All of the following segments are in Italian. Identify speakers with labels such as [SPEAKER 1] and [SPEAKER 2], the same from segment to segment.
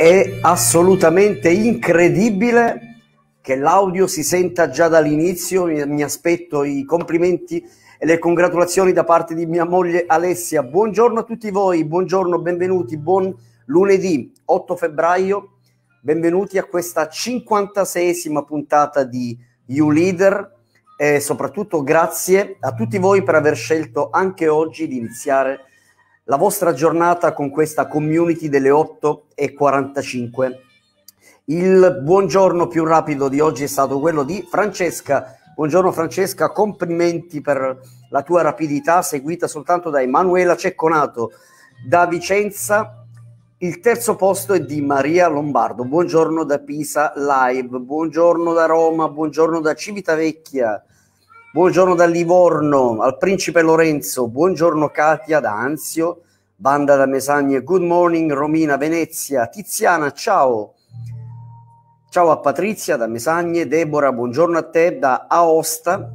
[SPEAKER 1] è assolutamente incredibile che l'audio si senta già dall'inizio. Mi aspetto i complimenti e le congratulazioni da parte di mia moglie Alessia. Buongiorno a tutti voi, buongiorno, benvenuti, buon lunedì 8 febbraio. Benvenuti a questa 56esima puntata di You Leader e soprattutto grazie a tutti voi per aver scelto anche oggi di iniziare a la vostra giornata con questa community delle 8.45. Il buongiorno più rapido di oggi è stato quello di Francesca. Buongiorno Francesca, complimenti per la tua rapidità seguita soltanto da Emanuela Cecconato. Da Vicenza il terzo posto è di Maria Lombardo. Buongiorno da Pisa Live, buongiorno da Roma, buongiorno da Civitavecchia. Buongiorno da Livorno al principe Lorenzo, buongiorno Katia da Anzio, Banda da Mesagne, good morning Romina Venezia, Tiziana ciao, ciao a Patrizia da Mesagne, Debora buongiorno a te da Aosta,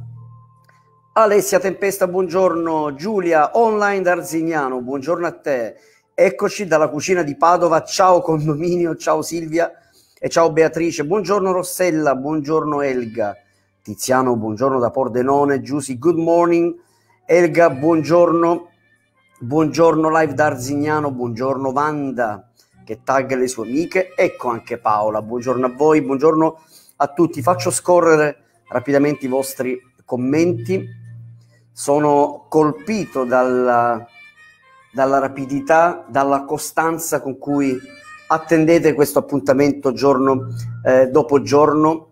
[SPEAKER 1] Alessia Tempesta buongiorno, Giulia online da Arzignano buongiorno a te, eccoci dalla cucina di Padova, ciao condominio, ciao Silvia e ciao Beatrice, buongiorno Rossella, buongiorno Elga. Tiziano, buongiorno da Pordenone, Giusy, good morning, Elga, buongiorno, buongiorno live da Arzignano, buongiorno Vanda che tagga le sue amiche, ecco anche Paola, buongiorno a voi, buongiorno a tutti, faccio scorrere rapidamente i vostri commenti, sono colpito dalla, dalla rapidità, dalla costanza con cui attendete questo appuntamento giorno eh, dopo giorno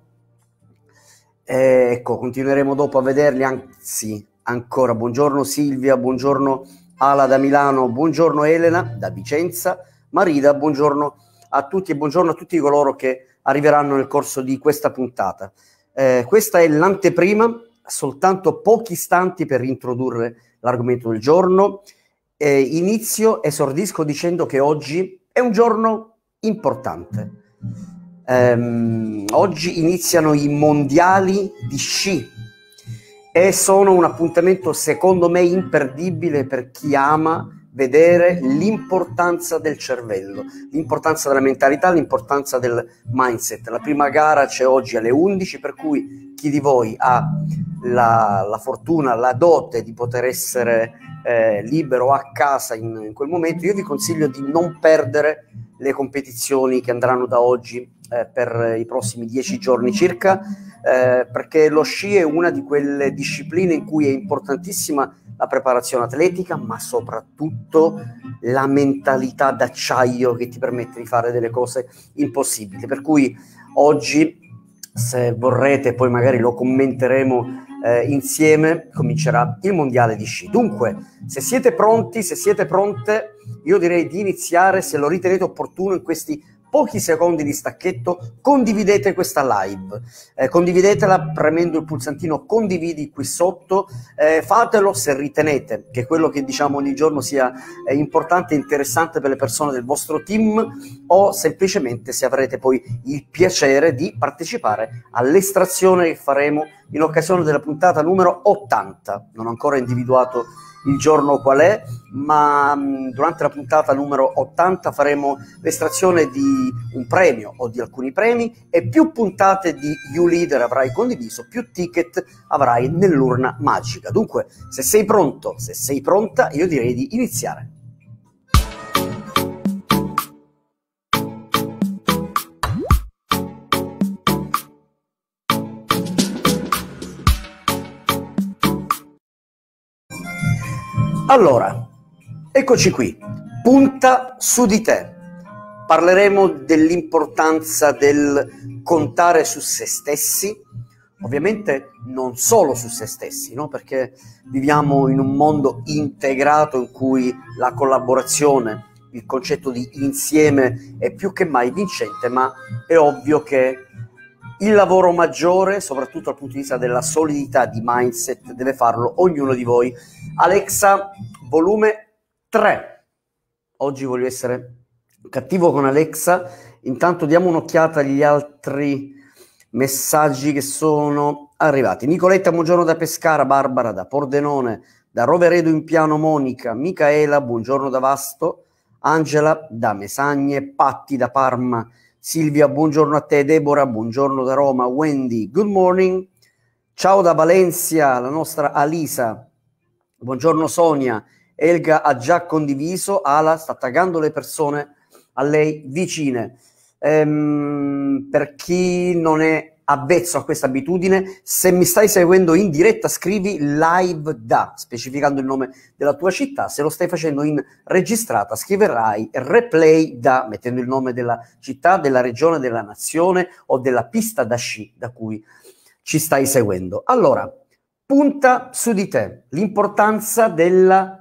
[SPEAKER 1] eh, ecco, continueremo dopo a vederli, anzi ancora buongiorno Silvia, buongiorno Ala da Milano, buongiorno Elena da Vicenza, Marida, buongiorno a tutti e buongiorno a tutti coloro che arriveranno nel corso di questa puntata. Eh, questa è l'anteprima, soltanto pochi istanti per introdurre l'argomento del giorno. Eh, inizio, esordisco dicendo che oggi è un giorno importante ehm, oggi iniziano i mondiali di sci e sono un appuntamento secondo me imperdibile per chi ama vedere l'importanza del cervello, l'importanza della mentalità, l'importanza del mindset. La prima gara c'è oggi alle 11, per cui chi di voi ha la, la fortuna, la dote di poter essere eh, libero a casa in, in quel momento, io vi consiglio di non perdere le competizioni che andranno da oggi eh, per i prossimi dieci giorni circa, eh, perché lo sci è una di quelle discipline in cui è importantissima la preparazione atletica, ma soprattutto la mentalità d'acciaio che ti permette di fare delle cose impossibili. Per cui oggi, se vorrete, poi magari lo commenteremo eh, insieme, comincerà il mondiale di sci. Dunque, se siete pronti, se siete pronte, io direi di iniziare, se lo ritenete opportuno, in questi pochi secondi di stacchetto, condividete questa live, eh, condividetela premendo il pulsantino condividi qui sotto, eh, fatelo se ritenete che quello che diciamo ogni giorno sia eh, importante e interessante per le persone del vostro team o semplicemente se avrete poi il piacere di partecipare all'estrazione che faremo in occasione della puntata numero 80, non ho ancora individuato il giorno qual è, ma mm, durante la puntata numero 80 faremo l'estrazione di un premio o di alcuni premi e più puntate di You Leader avrai condiviso, più ticket avrai nell'urna magica. Dunque, se sei pronto, se sei pronta, io direi di iniziare. Allora, eccoci qui, punta su di te. Parleremo dell'importanza del contare su se stessi, ovviamente non solo su se stessi, no? perché viviamo in un mondo integrato in cui la collaborazione, il concetto di insieme è più che mai vincente, ma è ovvio che il lavoro maggiore, soprattutto dal punto di vista della solidità di mindset, deve farlo ognuno di voi. Alexa, volume 3. Oggi voglio essere cattivo con Alexa. Intanto diamo un'occhiata agli altri messaggi che sono arrivati. Nicoletta, buongiorno da Pescara, Barbara da Pordenone, da Roveredo in Piano Monica, Micaela, buongiorno da Vasto, Angela da Mesagne, Patti da Parma, Silvia, buongiorno a te, Deborah, buongiorno da Roma, Wendy, good morning. Ciao da Valencia, la nostra Alisa. Buongiorno Sonia. Elga ha già condiviso, Ala sta taggando le persone a lei vicine. Ehm, per chi non è avvezzo a questa abitudine. Se mi stai seguendo in diretta, scrivi live da, specificando il nome della tua città. Se lo stai facendo in registrata, scriverai replay da, mettendo il nome della città, della regione, della nazione o della pista da sci da cui ci stai seguendo. Allora, punta su di te l'importanza della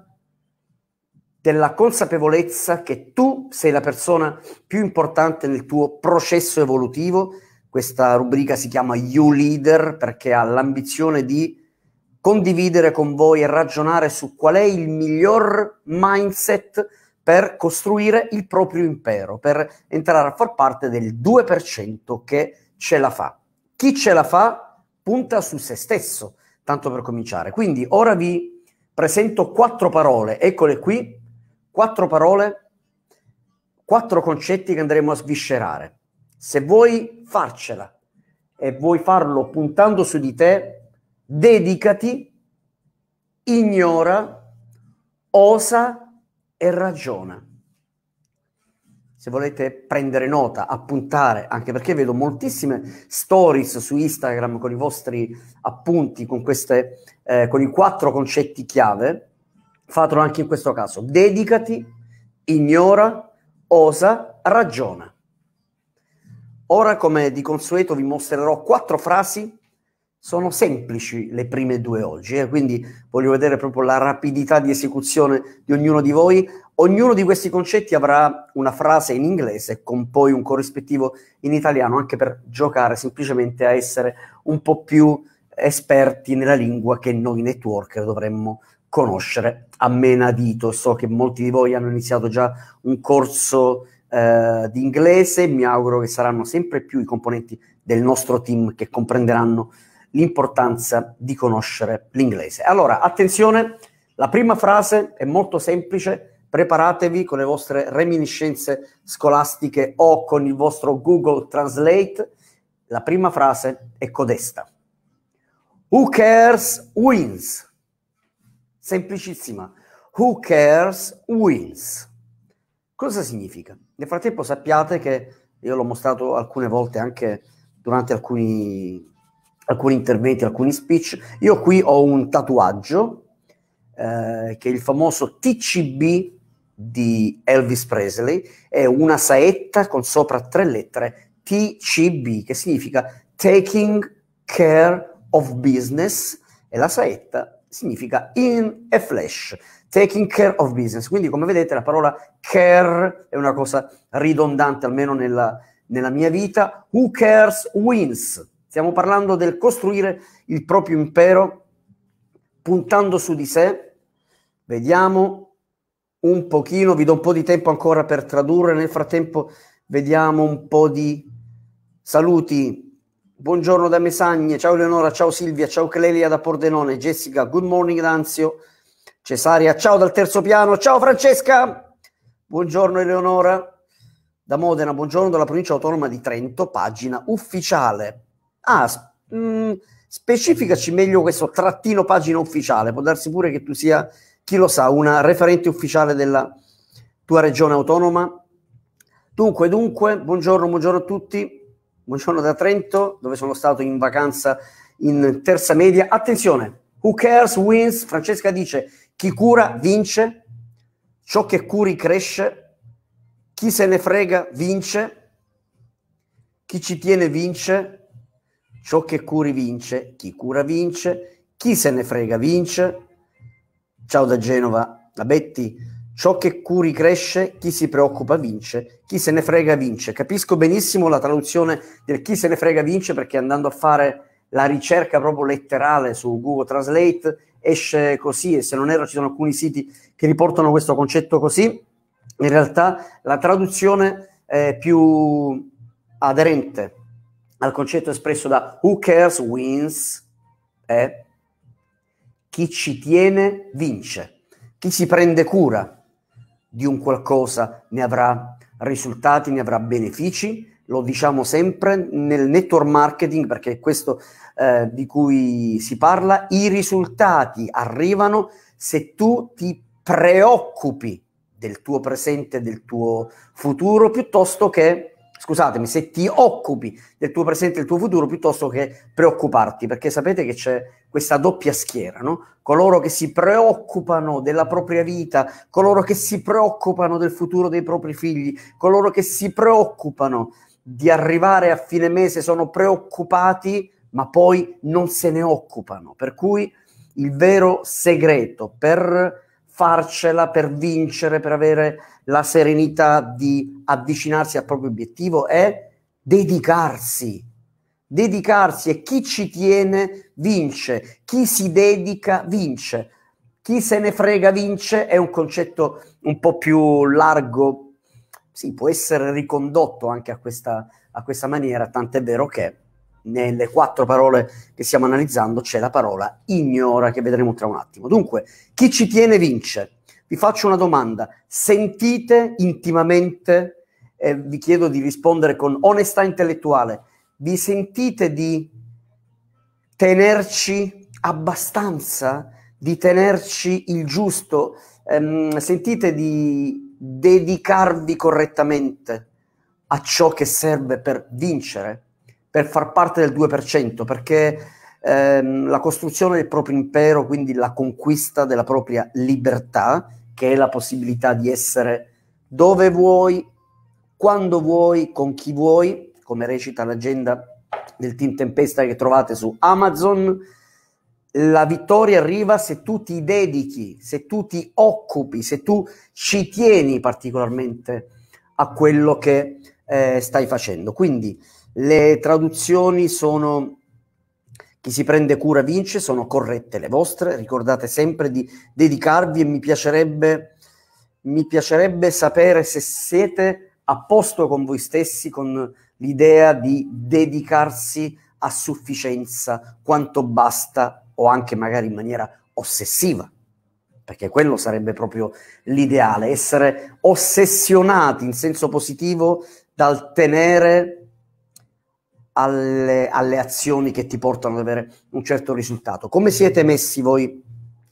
[SPEAKER 1] della consapevolezza che tu sei la persona più importante nel tuo processo evolutivo, questa rubrica si chiama You Leader perché ha l'ambizione di condividere con voi e ragionare su qual è il miglior mindset per costruire il proprio impero, per entrare a far parte del 2% che ce la fa. Chi ce la fa punta su se stesso, tanto per cominciare. Quindi ora vi presento quattro parole, eccole qui, quattro parole, quattro concetti che andremo a sviscerare. Se vuoi farcela e vuoi farlo puntando su di te, dedicati, ignora, osa e ragiona. Se volete prendere nota, appuntare, anche perché vedo moltissime stories su Instagram con i vostri appunti, con, queste, eh, con i quattro concetti chiave, fatelo anche in questo caso. Dedicati, ignora, osa, ragiona. Ora, come di consueto, vi mostrerò quattro frasi. Sono semplici le prime due oggi, eh? quindi voglio vedere proprio la rapidità di esecuzione di ognuno di voi. Ognuno di questi concetti avrà una frase in inglese con poi un corrispettivo in italiano, anche per giocare semplicemente a essere un po' più esperti nella lingua che noi networker dovremmo conoscere a menadito. So che molti di voi hanno iniziato già un corso eh, di mi auguro che saranno sempre più i componenti del nostro team che comprenderanno l'importanza di conoscere l'inglese. Allora, attenzione, la prima frase è molto semplice, preparatevi con le vostre reminiscenze scolastiche o con il vostro Google Translate. La prima frase è codesta. Who cares wins. Semplicissima. Who cares wins. Cosa significa? Nel frattempo sappiate che io l'ho mostrato alcune volte anche durante alcuni, alcuni interventi, alcuni speech. Io qui ho un tatuaggio eh, che è il famoso TCB di Elvis Presley, è una saetta con sopra tre lettere TCB che significa Taking Care of Business e la saetta significa in a flash. Taking care of business. Quindi, come vedete, la parola care è una cosa ridondante, almeno nella, nella mia vita. Who cares wins. Stiamo parlando del costruire il proprio impero puntando su di sé. Vediamo un pochino, vi do un po' di tempo ancora per tradurre, nel frattempo vediamo un po' di saluti. Buongiorno da Mesagne, ciao Eleonora, ciao Silvia, ciao Clelia da Pordenone, Jessica, good morning Danzio, Cesaria, ciao dal terzo piano, ciao Francesca, buongiorno Eleonora, da Modena, buongiorno dalla provincia autonoma di Trento, pagina ufficiale. Ah, mh, mm, specificaci meglio questo trattino pagina ufficiale, può darsi pure che tu sia, chi lo sa, una referente ufficiale della tua regione autonoma. Dunque, dunque, buongiorno, buongiorno a tutti, buongiorno da Trento, dove sono stato in vacanza in terza media. Attenzione, who cares wins, Francesca dice chi cura vince, ciò che curi cresce, chi se ne frega vince, chi ci tiene vince, ciò che curi vince, chi cura vince, chi se ne frega vince. Ciao da Genova, la Betty. Ciò che curi cresce, chi si preoccupa vince, chi se ne frega vince. Capisco benissimo la traduzione del chi se ne frega vince perché andando a fare la ricerca proprio letterale su Google Translate esce così e se non erro ci sono alcuni siti che riportano questo concetto così, in realtà la traduzione eh, più aderente al concetto espresso da Who Cares Wins è chi ci tiene vince, chi si prende cura di un qualcosa ne avrà risultati, ne avrà benefici lo diciamo sempre, nel network marketing, perché è questo eh, di cui si parla, i risultati arrivano se tu ti preoccupi del tuo presente, del tuo futuro, piuttosto che, scusatemi, se ti occupi del tuo presente e del tuo futuro, piuttosto che preoccuparti, perché sapete che c'è questa doppia schiera, no? Coloro che si preoccupano della propria vita, coloro che si preoccupano del futuro dei propri figli, coloro che si preoccupano di arrivare a fine mese sono preoccupati, ma poi non se ne occupano. Per cui il vero segreto per farcela, per vincere, per avere la serenità di avvicinarsi al proprio obiettivo è dedicarsi. Dedicarsi e chi ci tiene vince, chi si dedica vince. Chi se ne frega vince è un concetto un po' più largo, sì, può essere ricondotto anche a questa, a questa maniera, tant'è vero che nelle quattro parole che stiamo analizzando c'è la parola ignora che vedremo tra un attimo. Dunque, chi ci tiene vince. Vi faccio una domanda, sentite intimamente, eh, vi chiedo di rispondere con onestà intellettuale, vi sentite di tenerci abbastanza, di tenerci il giusto? Ehm, sentite di dedicarvi correttamente a ciò che serve per vincere, per far parte del 2%, perché ehm, la costruzione del proprio impero, quindi la conquista della propria libertà, che è la possibilità di essere dove vuoi, quando vuoi, con chi vuoi, come recita l'agenda del Team Tempesta che trovate su Amazon, la vittoria arriva se tu ti dedichi, se tu ti occupi, se tu ci tieni particolarmente a quello che eh, stai facendo. Quindi le traduzioni sono chi si prende cura vince, sono corrette le vostre, ricordate sempre di dedicarvi e mi piacerebbe, mi piacerebbe sapere se siete a posto con voi stessi, con l'idea di dedicarsi a sufficienza, quanto basta o anche magari in maniera ossessiva, perché quello sarebbe proprio l'ideale, essere ossessionati in senso positivo dal tenere alle, alle, azioni che ti portano ad avere un certo risultato. Come siete messi voi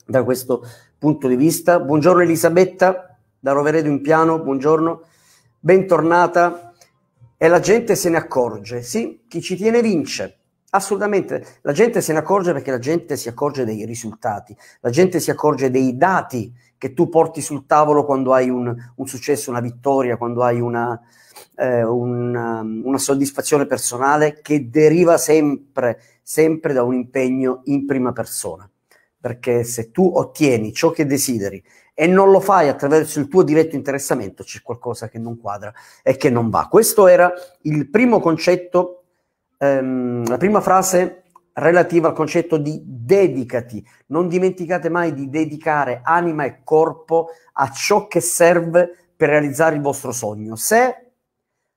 [SPEAKER 1] da questo punto di vista? Buongiorno Elisabetta da Roveredo in Piano, buongiorno, bentornata. E la gente se ne accorge, sì, chi ci tiene vince. Assolutamente, la gente se ne accorge perché la gente si accorge dei risultati, la gente si accorge dei dati che tu porti sul tavolo quando hai un, un successo, una vittoria, quando hai una, eh, una, um, una, soddisfazione personale che deriva sempre, sempre da un impegno in prima persona. Perché se tu ottieni ciò che desideri e non lo fai attraverso il tuo diretto interessamento, c'è qualcosa che non quadra e che non va. Questo era il primo concetto ehm, la prima frase relativa al concetto di dedicati. Non dimenticate mai di dedicare anima e corpo a ciò che serve per realizzare il vostro sogno. Se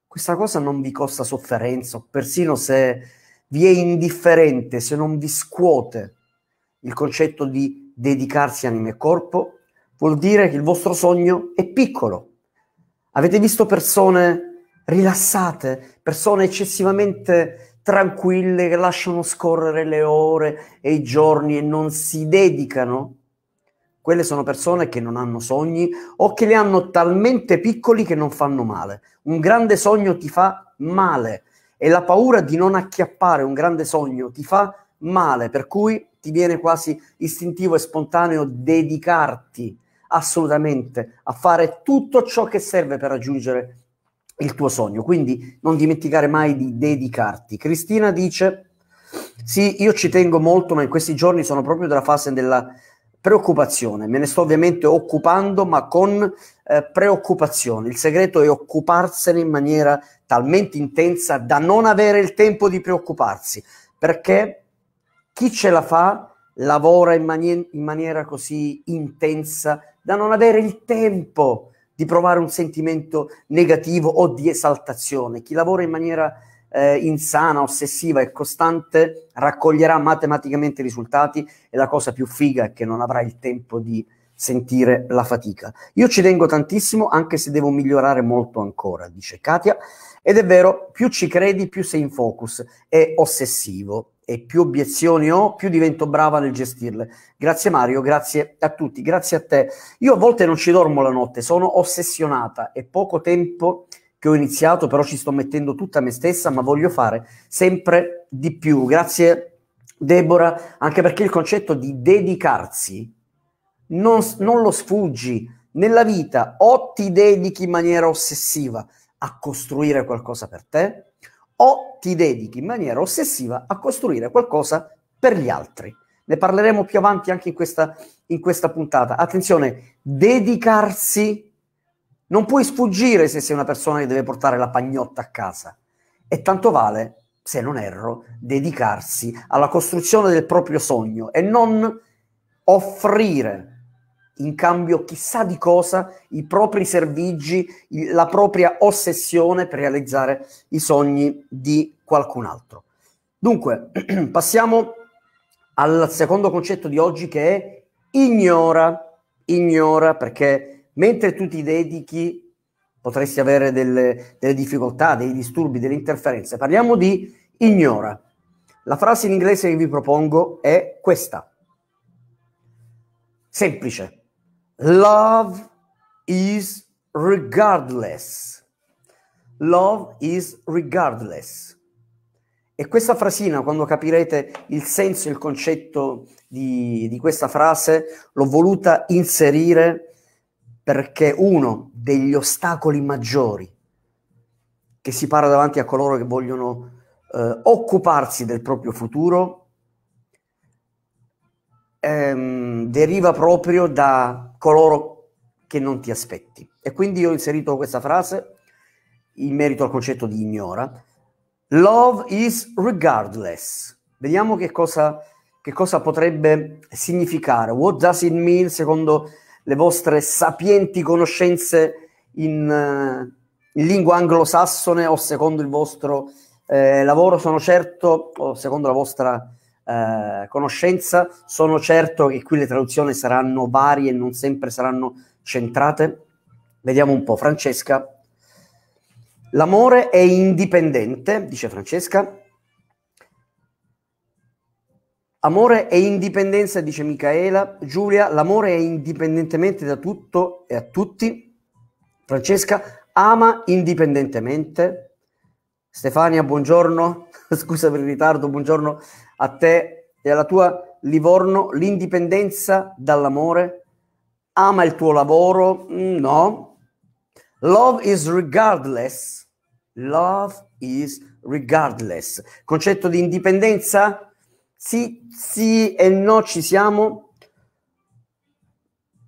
[SPEAKER 1] questa cosa non vi costa sofferenza, persino se vi è indifferente, se non vi scuote il concetto di dedicarsi anima e corpo, vuol dire che il vostro sogno è piccolo. Avete visto persone rilassate, persone eccessivamente tranquille che lasciano scorrere le ore e i giorni e non si dedicano? Quelle sono persone che non hanno sogni o che li hanno talmente piccoli che non fanno male. Un grande sogno ti fa male e la paura di non acchiappare un grande sogno ti fa male, per cui ti viene quasi istintivo e spontaneo dedicarti assolutamente a fare tutto ciò che serve per raggiungere il tuo sogno. Quindi non dimenticare mai di dedicarti. Cristina dice: Sì, io ci tengo molto, ma in questi giorni sono proprio della fase della preoccupazione. Me ne sto ovviamente occupando, ma con eh, preoccupazione. Il segreto è occuparsene in maniera talmente intensa da non avere il tempo di preoccuparsi, perché chi ce la fa lavora in, mani- in maniera così intensa da non avere il tempo di provare un sentimento negativo o di esaltazione. Chi lavora in maniera eh, insana, ossessiva e costante raccoglierà matematicamente i risultati e la cosa più figa è che non avrà il tempo di sentire la fatica. Io ci tengo tantissimo, anche se devo migliorare molto ancora, dice Katia. Ed è vero, più ci credi, più sei in focus e ossessivo e più obiezioni ho, più divento brava nel gestirle. Grazie Mario, grazie a tutti, grazie a te. Io a volte non ci dormo la notte, sono ossessionata È poco tempo che ho iniziato, però ci sto mettendo tutta me stessa, ma voglio fare sempre di più. Grazie Deborah, anche perché il concetto di dedicarsi non, non lo sfuggi nella vita o ti dedichi in maniera ossessiva a costruire qualcosa per te o ti dedichi in maniera ossessiva a costruire qualcosa per gli altri. Ne parleremo più avanti anche in questa, in questa puntata. Attenzione, dedicarsi non puoi sfuggire se sei una persona che deve portare la pagnotta a casa. E tanto vale, se non erro, dedicarsi alla costruzione del proprio sogno e non offrire in cambio chissà di cosa, i propri servigi, la propria ossessione per realizzare i sogni di qualcun altro. Dunque, passiamo al secondo concetto di oggi che è ignora, ignora perché mentre tu ti dedichi potresti avere delle, delle difficoltà, dei disturbi, delle interferenze. Parliamo di ignora. La frase in inglese che vi propongo è questa. Semplice, Love is regardless. Love is regardless. E questa frasina, quando capirete il senso e il concetto di, di, questa frase, l'ho voluta inserire perché uno degli ostacoli maggiori che si para davanti a coloro che vogliono eh, occuparsi del proprio futuro ehm, deriva proprio da coloro che non ti aspetti. E quindi ho inserito questa frase in merito al concetto di ignora. Love is regardless. Vediamo che cosa, che cosa potrebbe significare. What does it mean secondo le vostre sapienti conoscenze in, uh, in lingua anglosassone o secondo il vostro eh, lavoro? Sono certo, o secondo la vostra eh, conoscenza. Sono certo che qui le traduzioni saranno varie e non sempre saranno centrate. Vediamo un po', Francesca. L'amore è indipendente, dice Francesca. Amore e indipendenza, dice Michaela. Giulia, l'amore è indipendentemente da tutto e a tutti. Francesca, ama indipendentemente. Stefania, buongiorno. Scusa per il ritardo, buongiorno a te e alla tua Livorno l'indipendenza dall'amore? Ama il tuo lavoro? Mm, no. Love is regardless. Love is regardless. Concetto di indipendenza? Sì, sì e no, ci siamo.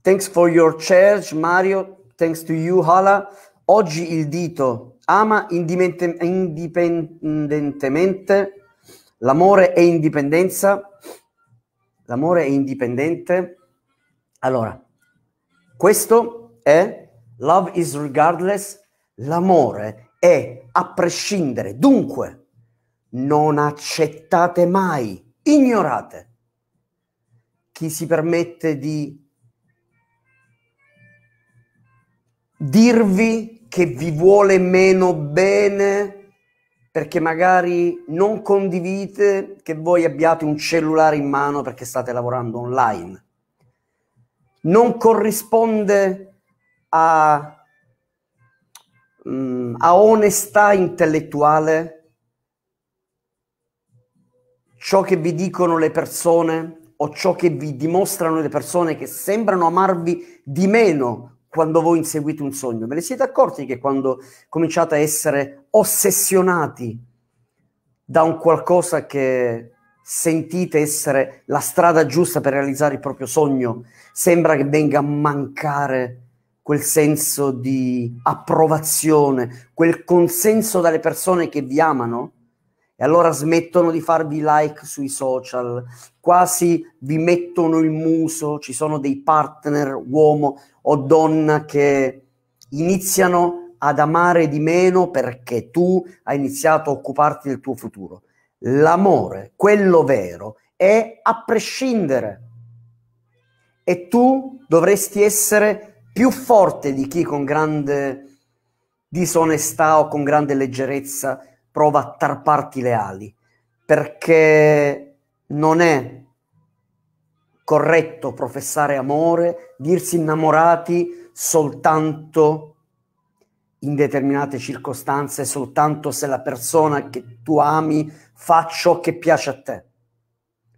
[SPEAKER 1] Thanks for your church, Mario. Thanks to you, Hala. Oggi il dito ama indipendentemente L'amore è indipendenza? L'amore è indipendente? Allora, questo è Love is regardless, l'amore è a prescindere. Dunque, non accettate mai, ignorate chi si permette di dirvi che vi vuole meno bene perché magari non condivide che voi abbiate un cellulare in mano perché state lavorando online. Non corrisponde a, mm, a onestà intellettuale ciò che vi dicono le persone o ciò che vi dimostrano le persone che sembrano amarvi di meno quando voi inseguite un sogno. Ve ne siete accorti che quando cominciate a essere ossessionati da un qualcosa che sentite essere la strada giusta per realizzare il proprio sogno, sembra che venga a mancare quel senso di approvazione, quel consenso dalle persone che vi amano, e allora smettono di farvi like sui social, quasi vi mettono il muso, ci sono dei partner uomo o donna che iniziano a ad amare di meno perché tu hai iniziato a occuparti del tuo futuro. L'amore, quello vero, è a prescindere. E tu dovresti essere più forte di chi con grande disonestà o con grande leggerezza prova a tarparti le ali, perché non è corretto professare amore, dirsi innamorati soltanto in determinate circostanze soltanto se la persona che tu ami fa ciò che piace a te.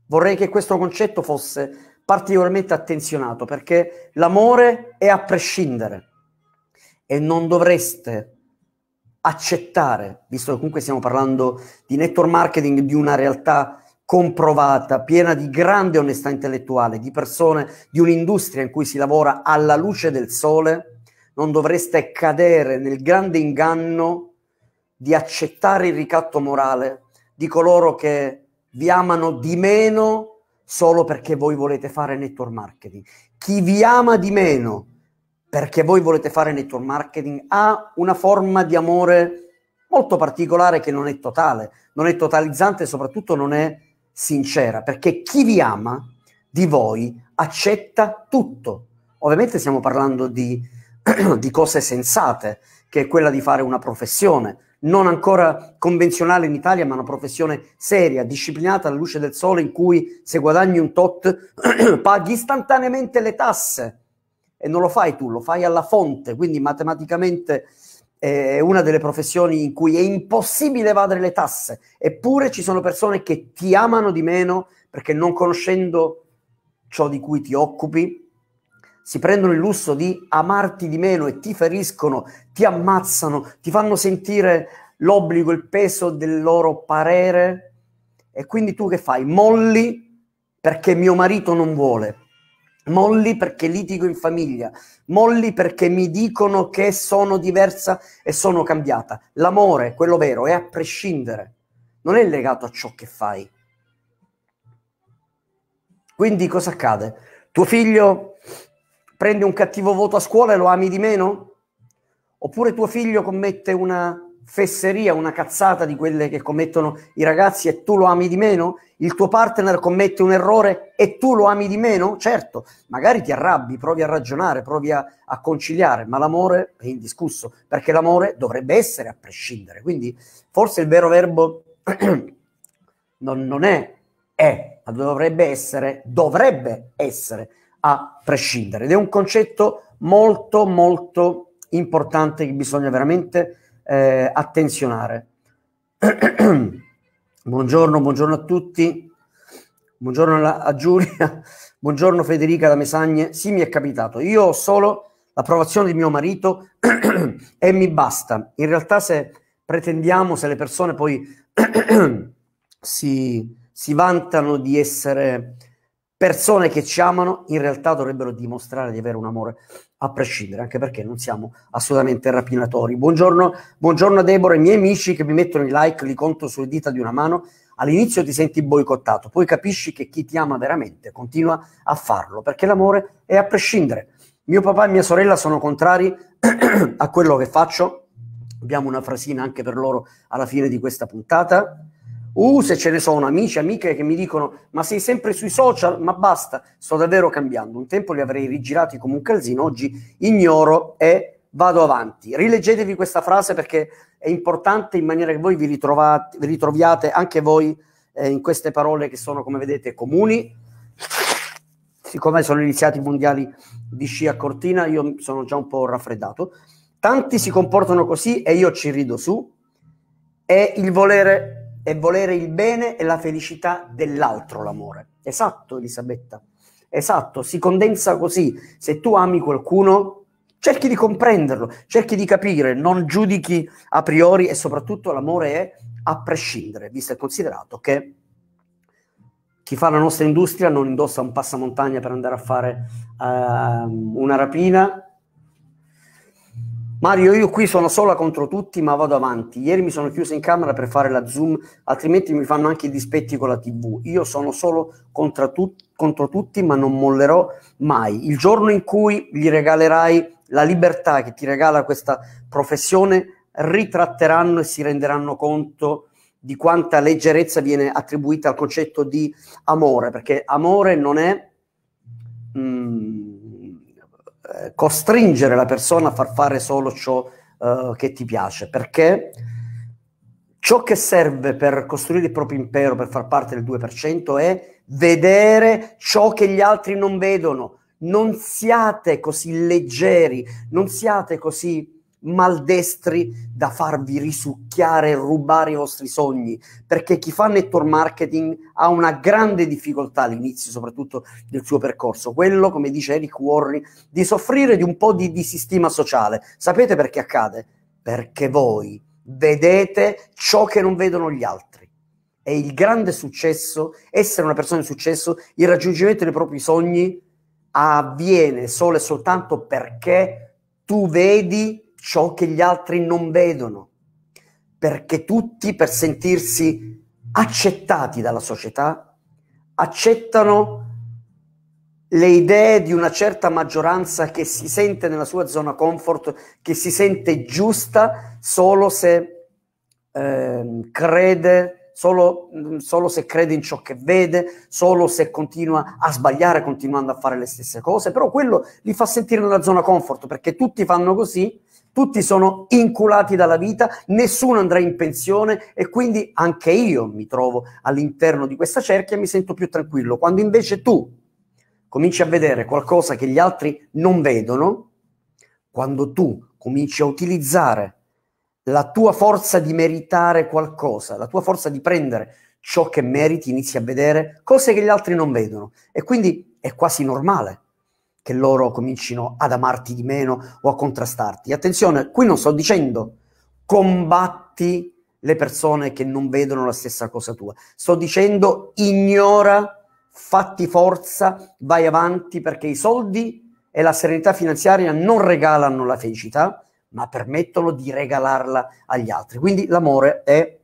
[SPEAKER 1] Vorrei che questo concetto fosse particolarmente attenzionato perché l'amore è a prescindere e non dovreste accettare, visto che comunque stiamo parlando di network marketing, di una realtà comprovata, piena di grande onestà intellettuale, di persone, di un'industria in cui si lavora alla luce del sole, non dovreste cadere nel grande inganno di accettare il ricatto morale di coloro che vi amano di meno solo perché voi volete fare network marketing. Chi vi ama di meno perché voi volete fare network marketing ha una forma di amore molto particolare che non è totale, non è totalizzante e soprattutto non è sincera, perché chi vi ama di voi accetta tutto. Ovviamente stiamo parlando di di cose sensate, che è quella di fare una professione, non ancora convenzionale in Italia, ma una professione seria, disciplinata alla luce del sole, in cui se guadagni un tot paghi istantaneamente le tasse. E non lo fai tu, lo fai alla fonte, quindi matematicamente eh, è una delle professioni in cui è impossibile evadere le tasse, eppure ci sono persone che ti amano di meno perché non conoscendo ciò di cui ti occupi, si prendono il lusso di amarti di meno e ti feriscono, ti ammazzano, ti fanno sentire l'obbligo, il peso del loro parere. E quindi tu che fai? Molli perché mio marito non vuole, molli perché litigo in famiglia, molli perché mi dicono che sono diversa e sono cambiata. L'amore, quello vero, è a prescindere, non è legato a ciò che fai. Quindi cosa accade? Tuo figlio prende un cattivo voto a scuola e lo ami di meno? Oppure tuo figlio commette una fesseria, una cazzata di quelle che commettono i ragazzi e tu lo ami di meno? Il tuo partner commette un errore e tu lo ami di meno? Certo, magari ti arrabbi, provi a ragionare, provi a, a conciliare, ma l'amore è indiscusso, perché l'amore dovrebbe essere a prescindere. Quindi forse il vero verbo non, non è è, ma dovrebbe essere, dovrebbe essere a prescindere. Ed è un concetto molto, molto importante che bisogna veramente eh, attenzionare. buongiorno, buongiorno a tutti, buongiorno alla, a Giulia, buongiorno Federica da Mesagne. Sì, mi è capitato. Io ho solo l'approvazione di mio marito e mi basta. In realtà se pretendiamo, se le persone poi si, si vantano di essere persone che ci amano in realtà dovrebbero dimostrare di avere un amore a prescindere, anche perché non siamo assolutamente rapinatori. Buongiorno, buongiorno a Deborah, i miei amici che mi mettono i like, li conto sulle dita di una mano. All'inizio ti senti boicottato, poi capisci che chi ti ama veramente continua a farlo, perché l'amore è a prescindere. Mio papà e mia sorella sono contrari a quello che faccio. Abbiamo una frasina anche per loro alla fine di questa puntata. Uh, se ce ne sono amici, e amiche che mi dicono ma sei sempre sui social, ma basta, sto davvero cambiando. Un tempo li avrei rigirati come un calzino, oggi ignoro e vado avanti. Rileggetevi questa frase perché è importante in maniera che voi vi, ritrovate, vi ritroviate anche voi eh, in queste parole che sono, come vedete, comuni. Siccome sono iniziati i mondiali di sci a Cortina, io sono già un po' raffreddato. Tanti si comportano così e io ci rido su. È il volere è volere il bene e la felicità dell'altro l'amore. Esatto, Elisabetta. Esatto, si condensa così. Se tu ami qualcuno, cerchi di comprenderlo, cerchi di capire, non giudichi a priori e soprattutto l'amore è a prescindere, visto e considerato che chi fa la nostra industria non indossa un passamontagna per andare a fare uh, una rapina, Mario, io qui sono sola contro tutti, ma vado avanti. Ieri mi sono chiusa in camera per fare la Zoom, altrimenti mi fanno anche i dispetti con la TV. Io sono solo contro, tu- contro tutti, ma non mollerò mai. Il giorno in cui gli regalerai la libertà che ti regala questa professione, ritratteranno e si renderanno conto di quanta leggerezza viene attribuita al concetto di amore, perché amore non è... Mm, costringere la persona a far fare solo ciò eh, che ti piace, perché ciò che serve per costruire il proprio impero, per far parte del 2%, è vedere ciò che gli altri non vedono. Non siate così leggeri, non siate così maldestri da farvi risucchiare e rubare i vostri sogni, perché chi fa network marketing ha una grande difficoltà all'inizio, soprattutto del suo percorso, quello, come dice Eric Warren, di soffrire di un po' di disistima sociale. Sapete perché accade? Perché voi vedete ciò che non vedono gli altri. E il grande successo, essere una persona di successo, il raggiungimento dei propri sogni avviene solo e soltanto perché tu vedi ciò che gli altri non vedono, perché tutti per sentirsi accettati dalla società accettano le idee di una certa maggioranza che si sente nella sua zona comfort, che si sente giusta solo se eh, crede, solo, solo se crede in ciò che vede, solo se continua a sbagliare continuando a fare le stesse cose, però quello li fa sentire nella zona comfort perché tutti fanno così tutti sono inculati dalla vita, nessuno andrà in pensione e quindi anche io mi trovo all'interno di questa cerchia e mi sento più tranquillo. Quando invece tu cominci a vedere qualcosa che gli altri non vedono, quando tu cominci a utilizzare la tua forza di meritare qualcosa, la tua forza di prendere ciò che meriti, inizi a vedere cose che gli altri non vedono e quindi è quasi normale che loro comincino ad amarti di meno o a contrastarti. Attenzione, qui non sto dicendo combatti le persone che non vedono la stessa cosa tua. Sto dicendo ignora, fatti forza, vai avanti perché i soldi e la serenità finanziaria non regalano la felicità, ma permettono di regalarla agli altri. Quindi l'amore è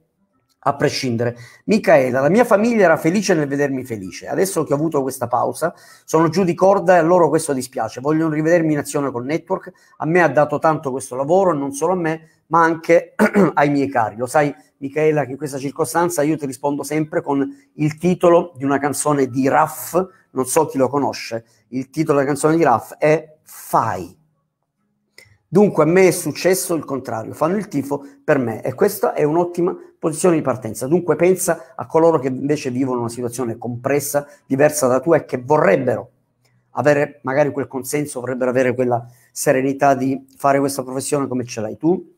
[SPEAKER 1] a prescindere. Micaela, la mia famiglia era felice nel vedermi felice. Adesso che ho avuto questa pausa, sono giù di corda e a loro questo dispiace. Vogliono rivedermi in azione col network. A me ha dato tanto questo lavoro, non solo a me, ma anche ai miei cari. Lo sai, Micaela, che in questa circostanza io ti rispondo sempre con il titolo di una canzone di Raff. Non so chi lo conosce. Il titolo della canzone di Raff è Fai. Dunque a me è successo il contrario, fanno il tifo per me e questa è un'ottima posizione di partenza. Dunque pensa a coloro che invece vivono una situazione compressa, diversa da tua e che vorrebbero avere magari quel consenso, vorrebbero avere quella serenità di fare questa professione come ce l'hai tu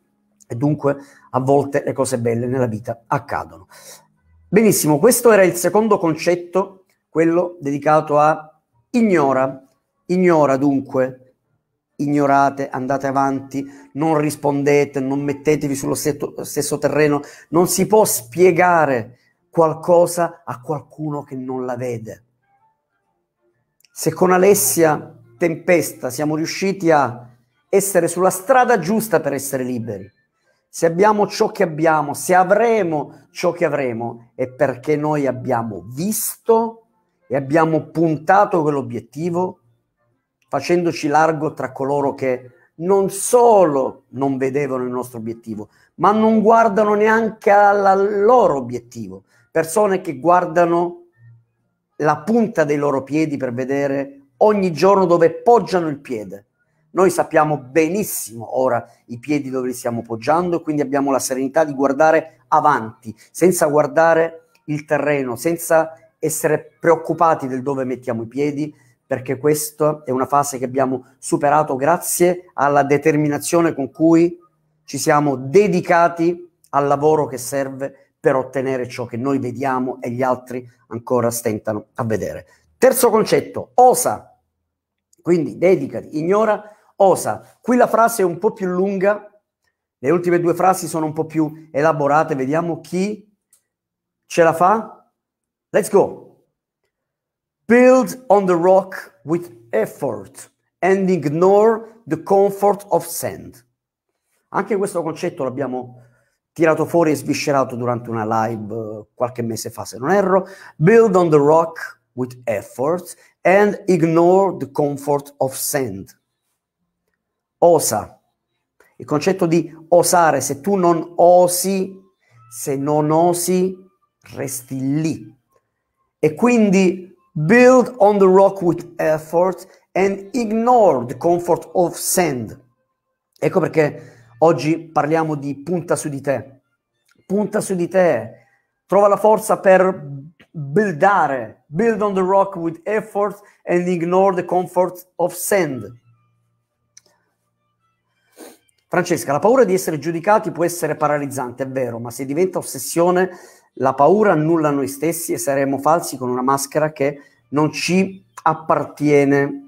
[SPEAKER 1] e dunque a volte le cose belle nella vita accadono. Benissimo, questo era il secondo concetto, quello dedicato a ignora, ignora dunque ignorate, andate avanti, non rispondete, non mettetevi sullo stesso terreno, non si può spiegare qualcosa a qualcuno che non la vede. Se con Alessia Tempesta siamo riusciti a essere sulla strada giusta per essere liberi, se abbiamo ciò che abbiamo, se avremo ciò che avremo, è perché noi abbiamo visto e abbiamo puntato quell'obiettivo facendoci largo tra coloro che non solo non vedevano il nostro obiettivo, ma non guardano neanche al loro obiettivo. Persone che guardano la punta dei loro piedi per vedere ogni giorno dove poggiano il piede. Noi sappiamo benissimo ora i piedi dove li stiamo poggiando, quindi abbiamo la serenità di guardare avanti, senza guardare il terreno, senza essere preoccupati del dove mettiamo i piedi, perché questa è una fase che abbiamo superato grazie alla determinazione con cui ci siamo dedicati al lavoro che serve per ottenere ciò che noi vediamo e gli altri ancora stentano a vedere. Terzo concetto, osa. Quindi dedicati, ignora, osa. Qui la frase è un po' più lunga, le ultime due frasi sono un po' più elaborate, vediamo chi ce la fa. Let's go! build on the rock with effort and ignore the comfort of sand. Anche questo concetto l'abbiamo tirato fuori e sviscerato durante una live eh, qualche mese fa, se non erro. Build on the rock with effort and ignore the comfort of sand. Osa. Il concetto di osare, se tu non osi, se non osi, resti lì. E quindi build on the rock with effort and ignore the comfort of sand. Ecco perché oggi parliamo di punta su di te. Punta su di te. Trova la forza per buildare, build on the rock with effort and ignore the comfort of sand. Francesca, la paura di essere giudicati può essere paralizzante, è vero, ma se diventa ossessione la paura annulla noi stessi e saremo falsi con una maschera che non ci appartiene.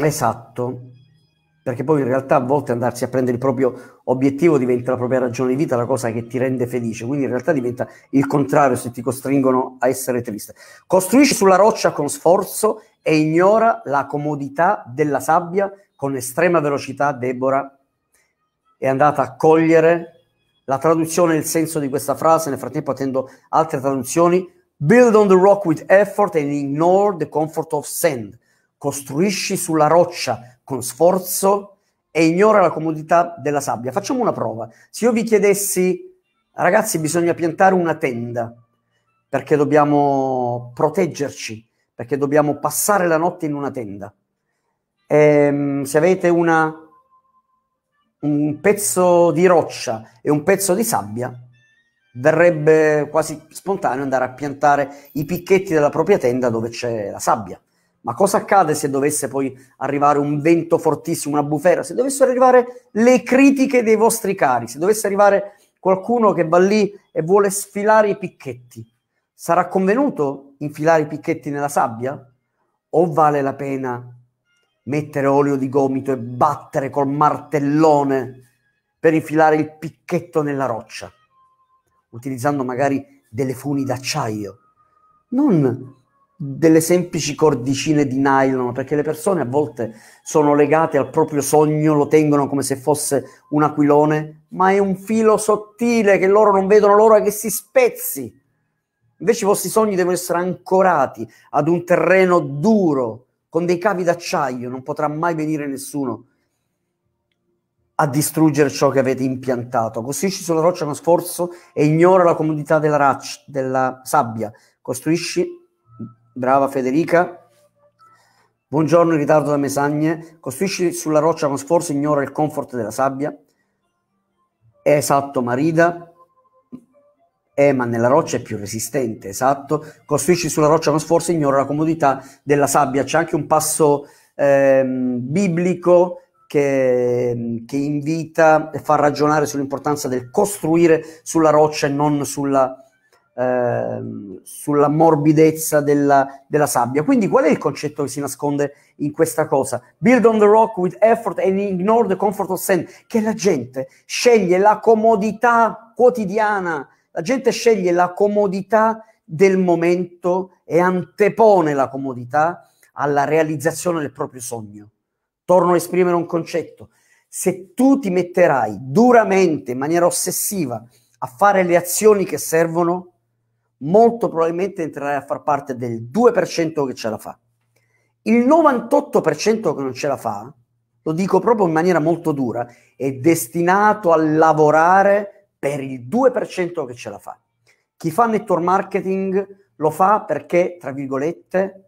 [SPEAKER 1] Esatto, perché poi in realtà a volte andarsi a prendere il proprio obiettivo diventa la propria ragione di vita, la cosa che ti rende felice, quindi in realtà diventa il contrario se ti costringono a essere triste. Costruisci sulla roccia con sforzo e ignora la comodità della sabbia con estrema velocità, Deborah è andata a cogliere la traduzione e il senso di questa frase, nel frattempo attendo altre traduzioni. Build on the rock with effort and ignore the comfort of sand. Costruisci sulla roccia con sforzo e ignora la comodità della sabbia. Facciamo una prova. Se io vi chiedessi, ragazzi, bisogna piantare una tenda perché dobbiamo proteggerci, perché dobbiamo passare la notte in una tenda. E, ehm, se avete una un pezzo di roccia e un pezzo di sabbia, verrebbe quasi spontaneo andare a piantare i picchetti della propria tenda dove c'è la sabbia. Ma cosa accade se dovesse poi arrivare un vento fortissimo, una bufera, se dovessero arrivare le critiche dei vostri cari, se dovesse arrivare qualcuno che va lì e vuole sfilare i picchetti? Sarà convenuto infilare i picchetti nella sabbia? O vale la pena mettere olio di gomito e battere col martellone per infilare il picchetto nella roccia, utilizzando magari delle funi d'acciaio, non delle semplici cordicine di nylon, perché le persone a volte sono legate al proprio sogno, lo tengono come se fosse un aquilone, ma è un filo sottile che loro non vedono l'ora che si spezzi. Invece i vostri sogni devono essere ancorati ad un terreno duro, con dei cavi d'acciaio, non potrà mai venire nessuno a distruggere ciò che avete impiantato. Costruisci sulla roccia con sforzo e ignora la comodità della, raccia, della sabbia. Costruisci, brava Federica, buongiorno in ritardo da mesagne, costruisci sulla roccia con sforzo e ignora il comfort della sabbia. È esatto, Marida. Eh, ma nella roccia è più resistente, esatto. Costruisci sulla roccia uno sforzo, ignora la comodità della sabbia. C'è anche un passo ehm, biblico che, che, invita e fa ragionare sull'importanza del costruire sulla roccia e non sulla, ehm, sulla morbidezza della, della, sabbia. Quindi qual è il concetto che si nasconde in questa cosa? Build on the rock with effort and ignore the comfort of sand. Che la gente sceglie la comodità quotidiana, la gente sceglie la comodità del momento e antepone la comodità alla realizzazione del proprio sogno. Torno a esprimere un concetto. Se tu ti metterai duramente, in maniera ossessiva, a fare le azioni che servono, molto probabilmente entrerai a far parte del 2% che ce la fa. Il 98% che non ce la fa, lo dico proprio in maniera molto dura, è destinato a lavorare per il 2% che ce la fa. Chi fa network marketing lo fa perché, tra virgolette,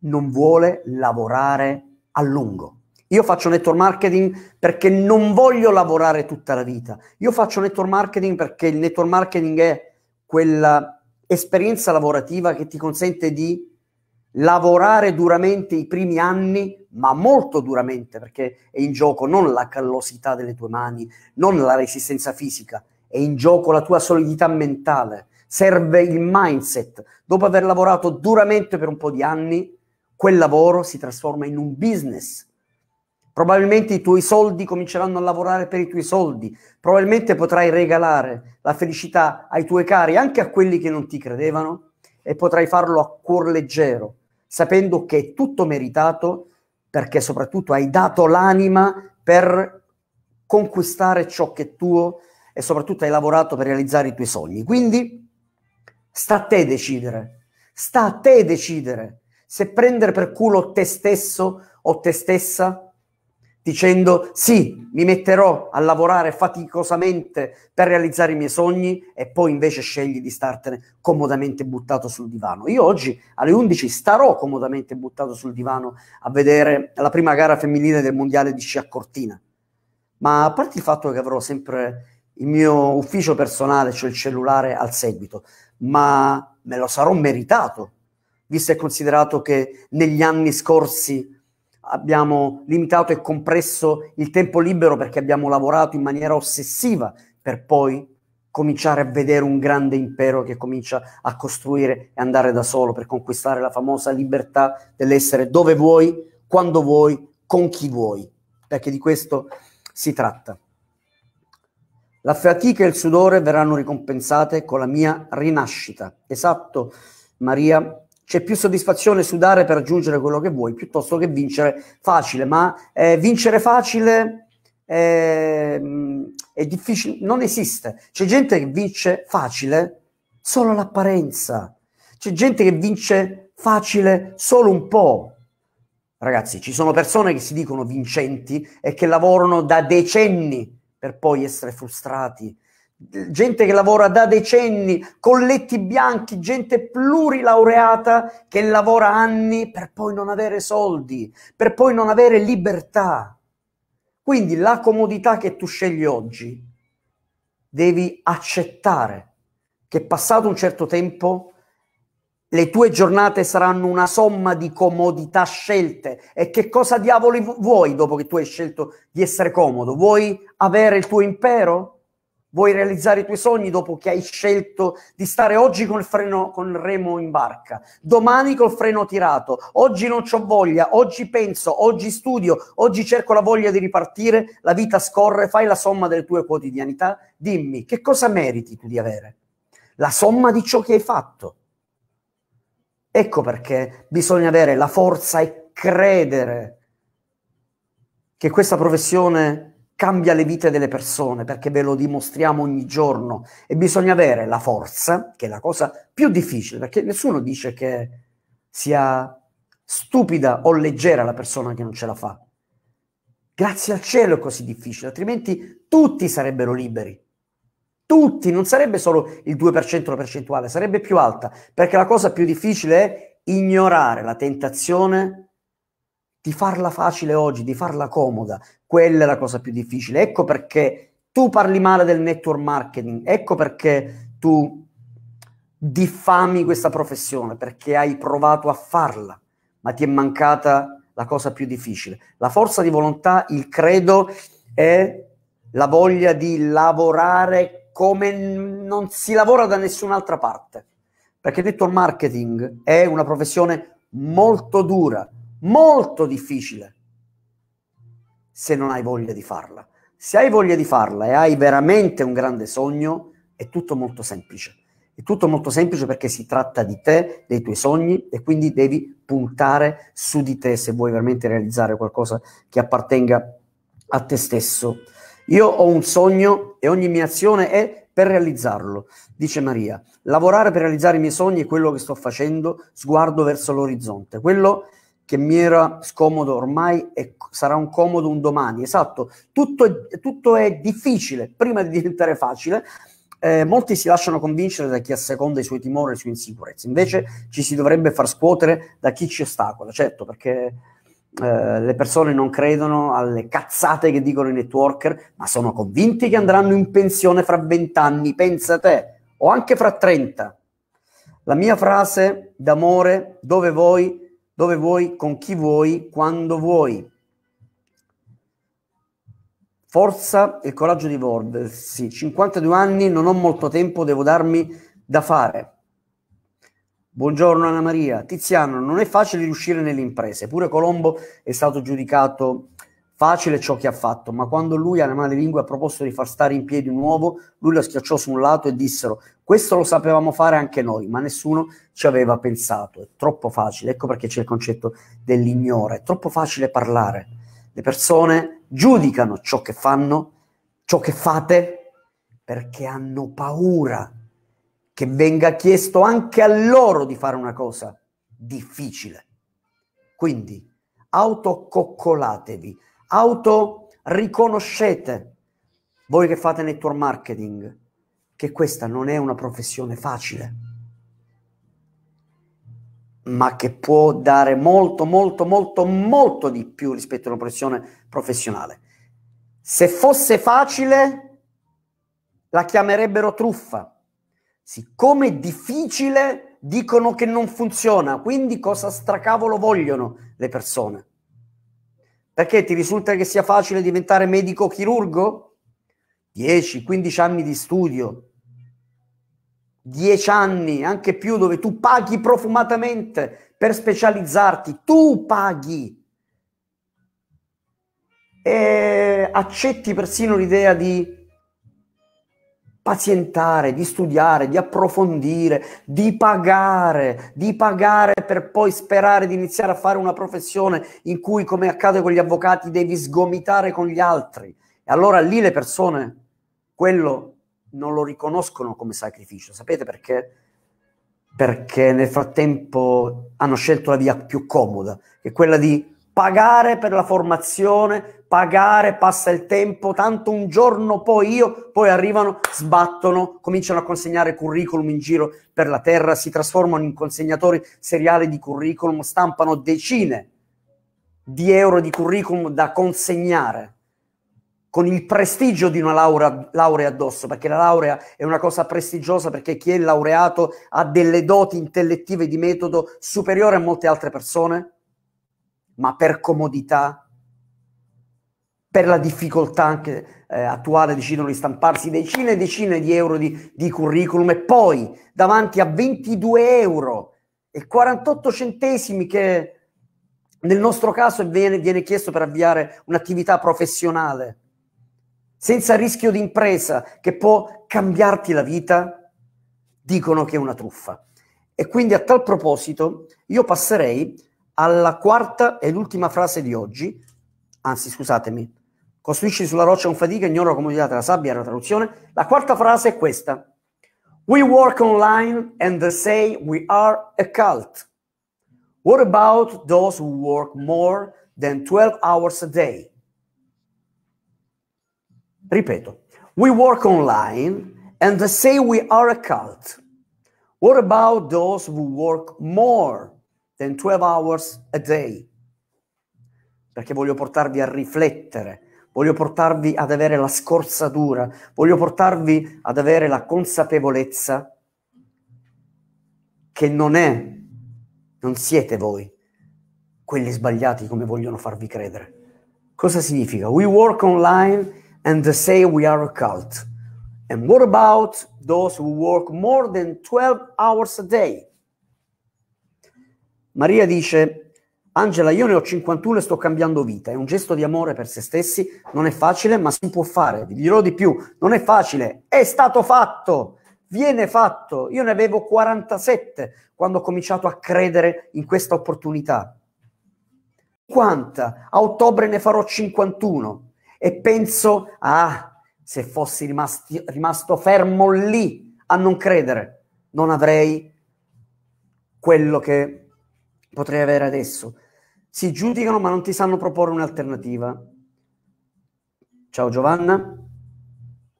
[SPEAKER 1] non vuole lavorare a lungo. Io faccio network marketing perché non voglio lavorare tutta la vita. Io faccio network marketing perché il network marketing è quella esperienza lavorativa che ti consente di lavorare duramente i primi anni, ma molto duramente, perché è in gioco non la callosità delle tue mani, non la resistenza fisica, è in gioco la tua solidità mentale, serve il mindset. Dopo aver lavorato duramente per un po' di anni, quel lavoro si trasforma in un business. Probabilmente i tuoi soldi cominceranno a lavorare per i tuoi soldi, probabilmente potrai regalare la felicità ai tuoi cari, anche a quelli che non ti credevano, e potrai farlo a cuor leggero, sapendo che è tutto meritato perché soprattutto hai dato l'anima per conquistare ciò che è tuo e soprattutto hai lavorato per realizzare i tuoi sogni. Quindi sta a te decidere, sta a te decidere se prendere per culo te stesso o te stessa dicendo sì, mi metterò a lavorare faticosamente per realizzare i miei sogni e poi invece scegli di startene comodamente buttato sul divano. Io oggi alle 11 starò comodamente buttato sul divano a vedere la prima gara femminile del mondiale di sci a Cortina, ma a parte il fatto che avrò sempre il mio ufficio personale, cioè il cellulare, al seguito, ma me lo sarò meritato, visto e considerato che negli anni scorsi abbiamo limitato e compresso il tempo libero perché abbiamo lavorato in maniera ossessiva per poi cominciare a vedere un grande impero che comincia a costruire e andare da solo per conquistare la famosa libertà dell'essere dove vuoi, quando vuoi, con chi vuoi, perché di questo si tratta. La fatica e il sudore verranno ricompensate con la mia rinascita. Esatto, Maria. C'è più soddisfazione sudare per raggiungere quello che vuoi piuttosto che vincere facile, ma eh, vincere facile eh, è difficile, non esiste. C'è gente che vince facile solo l'apparenza, c'è gente che vince facile solo un po'. Ragazzi, ci sono persone che si dicono vincenti e che lavorano da decenni per poi essere frustrati. Gente che lavora da decenni, colletti bianchi, gente plurilaureata che lavora anni per poi non avere soldi, per poi non avere libertà. Quindi la comodità che tu scegli oggi devi accettare che passato un certo tempo le tue giornate saranno una somma di comodità scelte. E che cosa diavoli vuoi dopo che tu hai scelto di essere comodo? Vuoi avere il tuo impero? Vuoi realizzare i tuoi sogni dopo che hai scelto di stare oggi col freno con il remo in barca, domani col freno tirato, oggi non ho voglia, oggi penso, oggi studio, oggi cerco la voglia di ripartire, la vita scorre, fai la somma delle tue quotidianità, dimmi che cosa meriti tu di avere? La somma di ciò che hai fatto. Ecco perché bisogna avere la forza e credere che questa professione cambia le vite delle persone perché ve lo dimostriamo ogni giorno e bisogna avere la forza, che è la cosa più difficile, perché nessuno dice che sia stupida o leggera la persona che non ce la fa. Grazie al cielo è così difficile, altrimenti tutti sarebbero liberi tutti, non sarebbe solo il 2% la percentuale, sarebbe più alta, perché la cosa più difficile è ignorare la tentazione di farla facile oggi, di farla comoda. Quella è la cosa più difficile. Ecco perché tu parli male del network marketing, ecco perché tu diffami questa professione, perché hai provato a farla, ma ti è mancata la cosa più difficile. La forza di volontà, il credo è la voglia di lavorare come non si lavora da nessun'altra parte. Perché detto il marketing è una professione molto dura, molto difficile, se non hai voglia di farla. Se hai voglia di farla e hai veramente un grande sogno, è tutto molto semplice. È tutto molto semplice perché si tratta di te, dei tuoi sogni e quindi devi puntare su di te se vuoi veramente realizzare qualcosa che appartenga a te stesso. Io ho un sogno e ogni mia azione è per realizzarlo, dice Maria. Lavorare per realizzare i miei sogni è quello che sto facendo, sguardo verso l'orizzonte. Quello che mi era scomodo ormai è, sarà un comodo un domani. Esatto, tutto è, tutto è difficile prima di diventare facile. Eh, molti si lasciano convincere da chi asseconda i suoi timori e le sue insicurezze, invece ci si dovrebbe far scuotere da chi ci ostacola, certo, perché eh, le persone non credono alle cazzate che dicono i networker, ma sono convinti che andranno in pensione fra vent'anni, pensa te, o anche fra trenta. La mia frase d'amore, dove vuoi, dove vuoi, con chi vuoi, quando vuoi. Forza e coraggio di volversi. 52 anni, non ho molto tempo, devo darmi da fare. Buongiorno Anna Maria. Tiziano, non è facile riuscire nelle imprese, pure Colombo è stato giudicato facile ciò che ha fatto, ma quando lui alla male lingua ha proposto di far stare in piedi un uovo, lui lo schiacciò su un lato e dissero questo lo sapevamo fare anche noi, ma nessuno ci aveva pensato. È troppo facile, ecco perché c'è il concetto dell'ignore, è troppo facile parlare. Le persone giudicano ciò che fanno, ciò che fate, perché hanno paura che venga chiesto anche a loro di fare una cosa difficile. Quindi autococcolatevi, autoriconoscete, voi che fate network marketing, che questa non è una professione facile, ma che può dare molto, molto, molto, molto di più rispetto a una professione professionale. Se fosse facile, la chiamerebbero truffa siccome è difficile, dicono che non funziona, quindi cosa stracavolo vogliono le persone? Perché ti risulta che sia facile diventare medico chirurgo? 10-15 anni di studio, 10 anni, anche più, dove tu paghi profumatamente per specializzarti, tu paghi e accetti persino l'idea di pazientare, di studiare, di approfondire, di pagare, di pagare per poi sperare di iniziare a fare una professione in cui, come accade con gli avvocati, devi sgomitare con gli altri. E allora lì le persone quello non lo riconoscono come sacrificio. Sapete perché? Perché nel frattempo hanno scelto la via più comoda, che è quella di pagare per la formazione, pagare, passa il tempo, tanto un giorno poi io, poi arrivano, sbattono, cominciano a consegnare curriculum in giro per la terra, si trasformano in consegnatori seriali di curriculum, stampano decine di euro di curriculum da consegnare con il prestigio di una laurea, laurea, addosso, perché la laurea è una cosa prestigiosa perché chi è laureato ha delle doti intellettive di metodo superiore a molte altre persone ma per comodità, per la difficoltà anche eh, attuale, decidono di stamparsi decine e decine di euro di, di curriculum e poi davanti a 22 euro e 48 centesimi che nel nostro caso viene, viene chiesto per avviare un'attività professionale, senza rischio di impresa che può cambiarti la vita, dicono che è una truffa. E quindi a tal proposito io passerei alla quarta e l'ultima frase di oggi, anzi scusatemi, costruisci sulla roccia un fatica, ignoro la comodità della sabbia, la traduzione, la quarta frase è questa. We work online and they say we are a cult. What about those who work more than 12 hours a day? Ripeto, we work online and they say we are a cult. What about those who work more than 12 hours a day. Perché voglio portarvi a riflettere, voglio portarvi ad avere la scorza dura, voglio portarvi ad avere la consapevolezza che non è, non siete voi quelli sbagliati come vogliono farvi credere. Cosa significa? We work online and they say we are a cult. And what about those who work more than 12 hours a day? Maria dice, Angela, io ne ho 51 e sto cambiando vita, è un gesto di amore per se stessi, non è facile, ma si può fare, vi dirò di più, non è facile, è stato fatto, viene fatto, io ne avevo 47 quando ho cominciato a credere in questa opportunità. Quanta? a ottobre ne farò 51 e penso, ah, se fossi rimasti, rimasto fermo lì a non credere, non avrei quello che potrei avere adesso. Si giudicano ma non ti sanno proporre un'alternativa. Ciao Giovanna.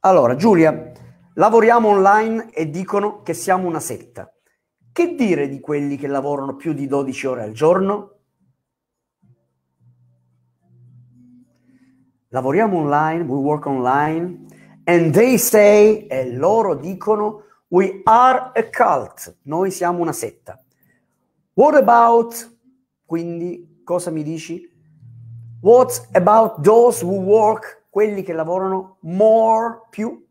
[SPEAKER 1] Allora, Giulia, lavoriamo online e dicono che siamo una setta. Che dire di quelli che lavorano più di 12 ore al giorno? Lavoriamo online, we work online, and they say, e loro dicono, we are a cult, noi siamo una setta. What about, quindi cosa mi dici? What about those who work, quelli che lavorano more, più,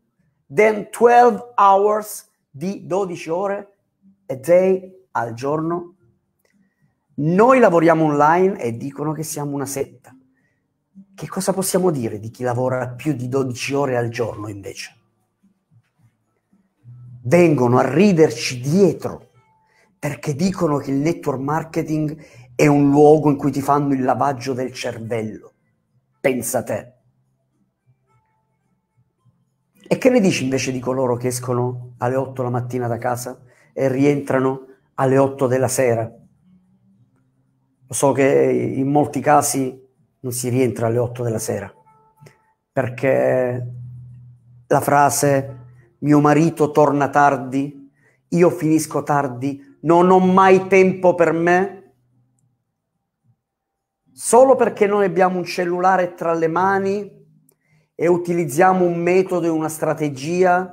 [SPEAKER 1] than 12 hours di 12 ore a day al giorno? Noi lavoriamo online e dicono che siamo una setta. Che cosa possiamo dire di chi lavora più di 12 ore al giorno invece? Vengono a riderci dietro perché dicono che il network marketing è un luogo in cui ti fanno il lavaggio del cervello. Pensa te. E che ne dici invece di coloro che escono alle 8 la mattina da casa e rientrano alle 8 della sera? Lo So che in molti casi non si rientra alle 8 della sera, perché la frase mio marito torna tardi, io finisco tardi, non ho mai tempo per me, solo perché noi abbiamo un cellulare tra le mani e utilizziamo un metodo e una strategia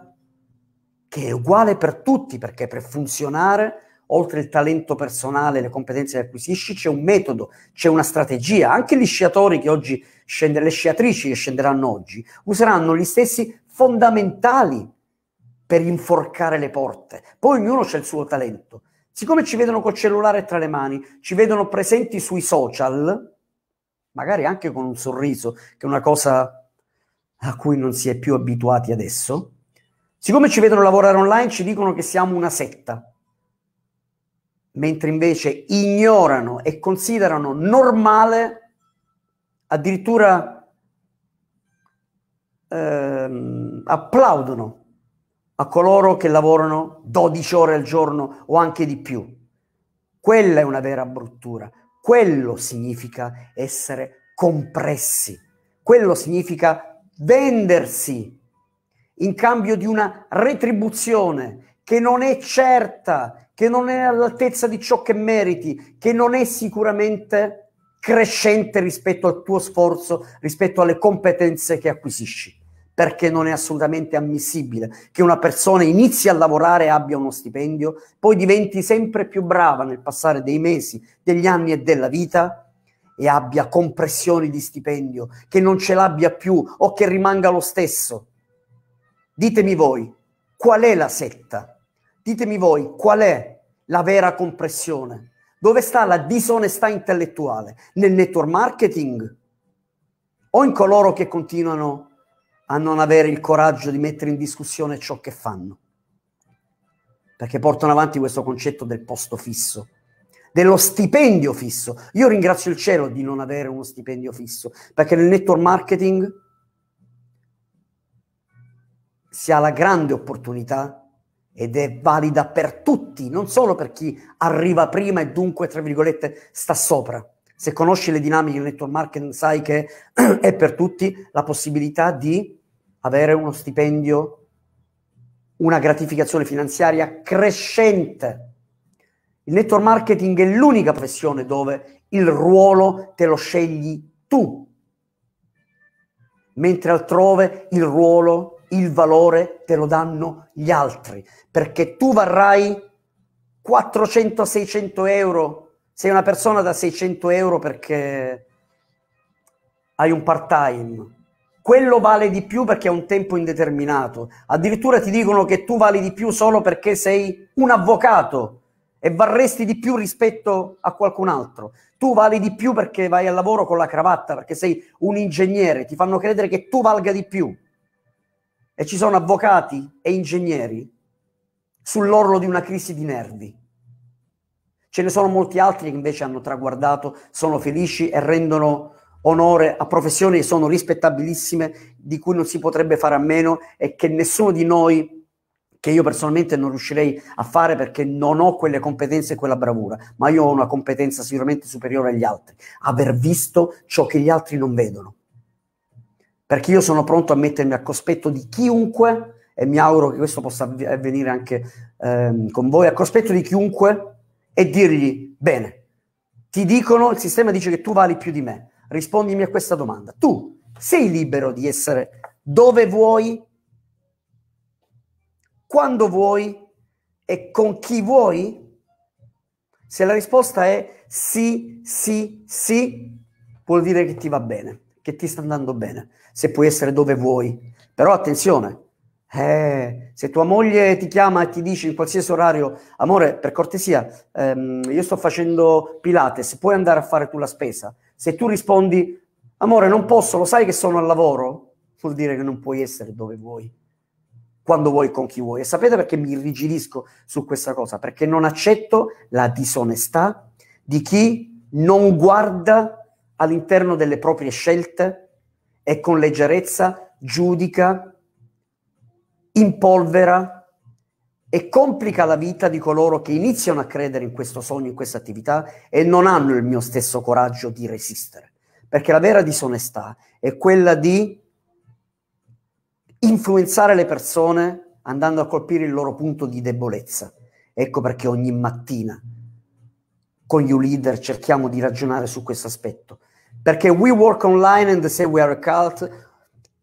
[SPEAKER 1] che è uguale per tutti, perché per funzionare, oltre il talento personale e le competenze che acquisisci, c'è un metodo, c'è una strategia. Anche gli sciatori che oggi scendono, le sciatrici che scenderanno oggi, useranno gli stessi fondamentali per inforcare le porte. Poi ognuno c'è il suo talento siccome ci vedono col cellulare tra le mani, ci vedono presenti sui social, magari anche con un sorriso, che è una cosa a cui non si è più abituati adesso, siccome ci vedono lavorare online, ci dicono che siamo una setta, mentre invece ignorano e considerano normale addirittura ehm, applaudono a coloro che lavorano 12 ore al giorno o anche di più. Quella è una vera bruttura, quello significa essere compressi, quello significa vendersi in cambio di una retribuzione che non è certa, che non è all'altezza di ciò che meriti, che non è sicuramente crescente rispetto al tuo sforzo, rispetto alle competenze che acquisisci perché non è assolutamente ammissibile che una persona inizi a lavorare e abbia uno stipendio, poi diventi sempre più brava nel passare dei mesi, degli anni e della vita e abbia compressioni di stipendio, che non ce l'abbia più o che rimanga lo stesso. Ditemi voi, qual è la setta? Ditemi voi, qual è la vera compressione? Dove sta la disonestà intellettuale? Nel network marketing o in coloro che continuano a a non avere il coraggio di mettere in discussione ciò che fanno. Perché portano avanti questo concetto del posto fisso, dello stipendio fisso. Io ringrazio il cielo di non avere uno stipendio fisso, perché nel network marketing si ha la grande opportunità ed è valida per tutti, non solo per chi arriva prima e dunque, tra virgolette, sta sopra se conosci le dinamiche del network marketing sai che è per tutti la possibilità di avere uno stipendio, una gratificazione finanziaria crescente. Il network marketing è l'unica professione dove il ruolo te lo scegli tu, mentre altrove il ruolo, il valore te lo danno gli altri, perché tu varrai 400-600 euro sei una persona da 600 euro perché hai un part time. Quello vale di più perché è un tempo indeterminato. Addirittura ti dicono che tu vali di più solo perché sei un avvocato e varresti di più rispetto a qualcun altro. Tu vali di più perché vai al lavoro con la cravatta, perché sei un ingegnere, ti fanno credere che tu valga di più. E ci sono avvocati e ingegneri sull'orlo di una crisi di nervi. Ce ne sono molti altri che invece hanno traguardato, sono felici e rendono onore a professioni che sono rispettabilissime, di cui non si potrebbe fare a meno e che nessuno di noi che io personalmente non riuscirei a fare perché non ho quelle competenze e quella bravura, ma io ho una competenza sicuramente superiore agli altri, aver visto ciò che gli altri non vedono. Perché io sono pronto a mettermi a cospetto di chiunque, e mi auguro che questo possa avvenire anche ehm, con voi, a cospetto di chiunque e dirgli, bene, ti dicono, il sistema dice che tu vali più di me, rispondimi a questa domanda. Tu sei libero di essere dove vuoi, quando vuoi e con chi vuoi? Se la risposta è sì, sì, sì, vuol dire che ti va bene, che ti sta andando bene, se puoi essere dove vuoi. Però attenzione, eh, se tua moglie ti chiama e ti dice in qualsiasi orario, amore, per cortesia, ehm, io sto facendo Pilates, puoi andare a fare tu la spesa? Se tu rispondi, amore, non posso, lo sai che sono al lavoro? Vuol dire che non puoi essere dove vuoi, quando vuoi, con chi vuoi. E sapete perché mi irrigidisco su questa cosa? Perché non accetto la disonestà di chi non guarda all'interno delle proprie scelte e con leggerezza giudica impolvera e complica la vita di coloro che iniziano a credere in questo sogno, in questa attività e non hanno il mio stesso coraggio di resistere. Perché la vera disonestà è quella di influenzare le persone andando a colpire il loro punto di debolezza. Ecco perché ogni mattina con you leader cerchiamo di ragionare su questo aspetto. Perché we work online and say we are a cult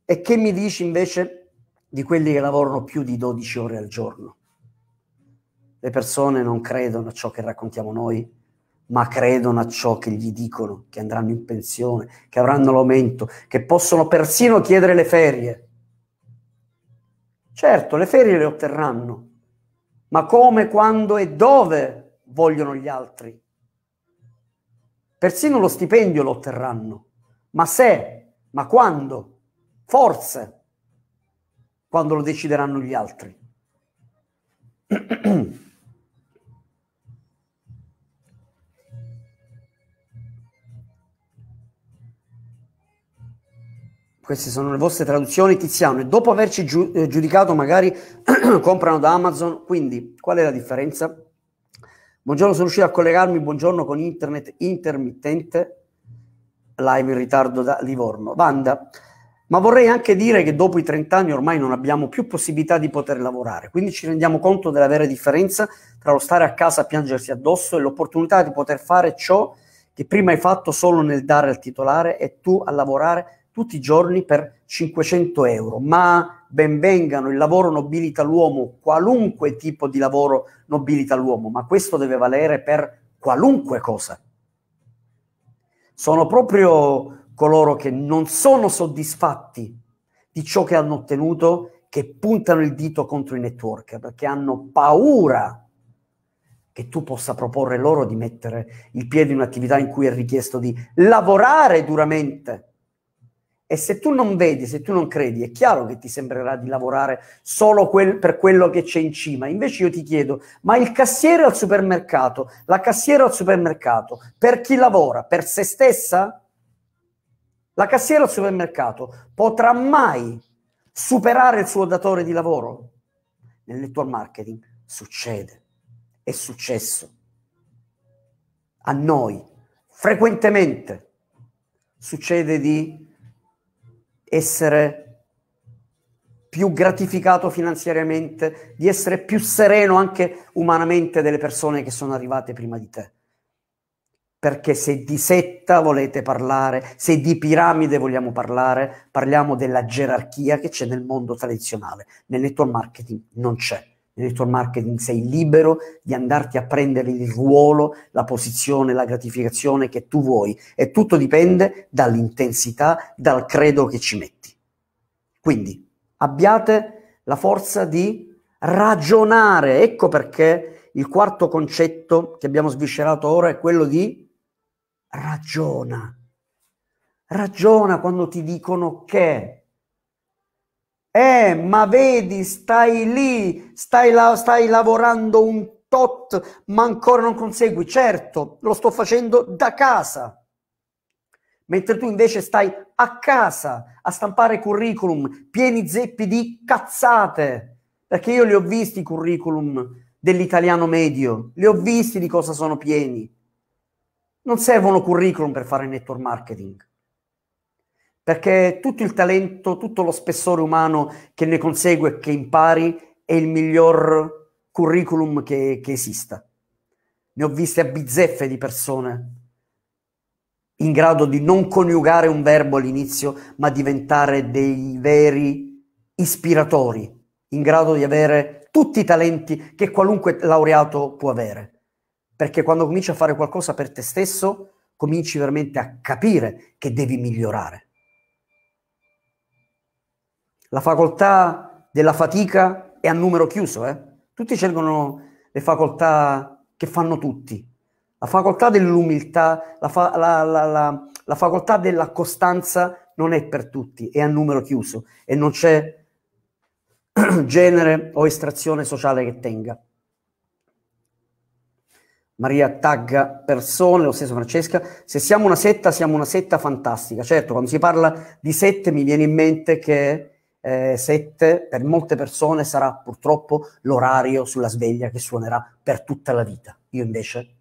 [SPEAKER 1] e che mi dici invece di quelli che lavorano più di 12 ore al giorno. Le persone non credono a ciò che raccontiamo noi, ma credono a ciò che gli dicono, che andranno in pensione, che avranno l'aumento, che possono persino chiedere le ferie. Certo, le ferie le otterranno, ma come, quando e dove vogliono gli altri. Persino lo stipendio lo otterranno, ma se, ma quando, forse quando lo decideranno gli altri. Queste sono le vostre traduzioni, Tiziano. E dopo averci giu- eh, giudicato, magari comprano da Amazon. Quindi, qual è la differenza? Buongiorno, sono riuscito a collegarmi. Buongiorno con internet intermittente. Live in ritardo da Livorno. Banda ma vorrei anche dire che dopo i 30 anni ormai non abbiamo più possibilità di poter lavorare, quindi ci rendiamo conto della vera differenza tra lo stare a casa a piangersi addosso e l'opportunità di poter fare ciò che prima hai fatto solo nel dare al titolare e tu a lavorare tutti i giorni per 500 euro. Ma benvengano, il lavoro nobilita l'uomo, qualunque tipo di lavoro nobilita l'uomo, ma questo deve valere per qualunque cosa. Sono proprio coloro che non sono soddisfatti di ciò che hanno ottenuto, che puntano il dito contro i network, perché hanno paura che tu possa proporre loro di mettere il piede in un'attività in cui è richiesto di lavorare duramente. E se tu non vedi, se tu non credi, è chiaro che ti sembrerà di lavorare solo quel, per quello che c'è in cima. Invece io ti chiedo, ma il cassiere al supermercato, la cassiera al supermercato, per chi lavora? Per se stessa? La cassiera al supermercato potrà mai superare il suo datore di lavoro? Nel network marketing succede, è successo a noi frequentemente. Succede di essere più gratificato finanziariamente, di essere più sereno anche umanamente delle persone che sono arrivate prima di te perché se di setta volete parlare, se di piramide vogliamo parlare, parliamo della gerarchia che c'è nel mondo tradizionale. Nel network marketing non c'è. Nel network marketing sei libero di andarti a prendere il ruolo, la posizione, la gratificazione che tu vuoi e tutto dipende dall'intensità, dal credo che ci metti. Quindi abbiate la forza di ragionare, ecco perché il quarto concetto che abbiamo sviscerato ora è quello di ragiona. Ragiona quando ti dicono che. Eh, ma vedi, stai lì, stai, la- stai lavorando un tot, ma ancora non consegui. Certo, lo sto facendo da casa. Mentre tu invece stai a casa a stampare curriculum pieni zeppi di cazzate. Perché io li ho visti i curriculum dell'italiano medio, li ho visti di cosa sono pieni. Non servono curriculum per fare network marketing, perché tutto il talento, tutto lo spessore umano che ne consegue e che impari è il miglior curriculum che, che esista. Ne ho viste a bizzeffe di persone in grado di non coniugare un verbo all'inizio, ma diventare dei veri ispiratori, in grado di avere tutti i talenti che qualunque laureato può avere perché quando cominci a fare qualcosa per te stesso, cominci veramente a capire che devi migliorare. La facoltà della fatica è a numero chiuso, eh? Tutti scelgono le facoltà che fanno tutti. La facoltà dell'umiltà, la, fa- la, la, la facoltà della costanza non è per tutti, è a numero chiuso e non c'è genere o estrazione sociale che tenga. Maria tagga persone, lo stesso Francesca, se siamo una setta, siamo una setta fantastica. Certo, quando si parla di sette mi viene in mente che eh, sette per molte persone sarà purtroppo l'orario sulla sveglia che suonerà per tutta la vita. Io invece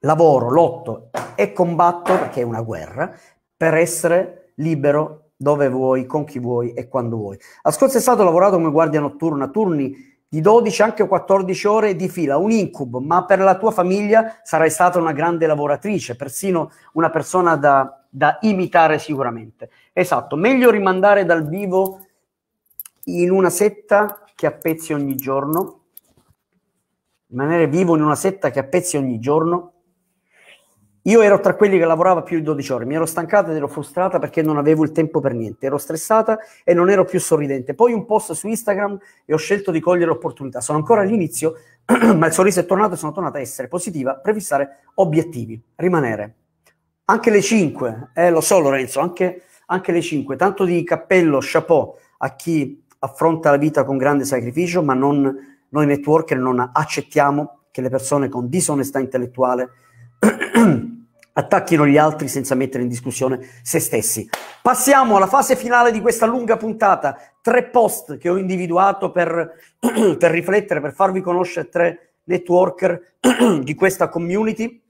[SPEAKER 1] lavoro, lotto e combatto, perché è una guerra, per essere libero dove vuoi, con chi vuoi e quando vuoi. A Scozia è stato lavorato come guardia notturna, turni di 12 anche 14 ore di fila, un incubo, ma per la tua famiglia sarai stata una grande lavoratrice, persino una persona da, da imitare sicuramente. Esatto, meglio rimandare dal vivo in una setta che a pezzi ogni giorno, rimanere vivo in una setta che a pezzi ogni giorno, io ero tra quelli che lavorava più di 12 ore, mi ero stancata ed ero frustrata perché non avevo il tempo per niente, ero stressata e non ero più sorridente. Poi un post su Instagram e ho scelto di cogliere l'opportunità. Sono ancora all'inizio, ma il sorriso è tornato e sono tornata a essere positiva, prefissare obiettivi, rimanere. Anche le 5, eh, lo so Lorenzo, anche, anche le 5. Tanto di cappello, chapeau a chi affronta la vita con grande sacrificio, ma non, noi networker non accettiamo che le persone con disonestà intellettuale attacchino gli altri senza mettere in discussione se stessi. Passiamo alla fase finale di questa lunga puntata, tre post che ho individuato per, per riflettere, per farvi conoscere tre networker di questa community.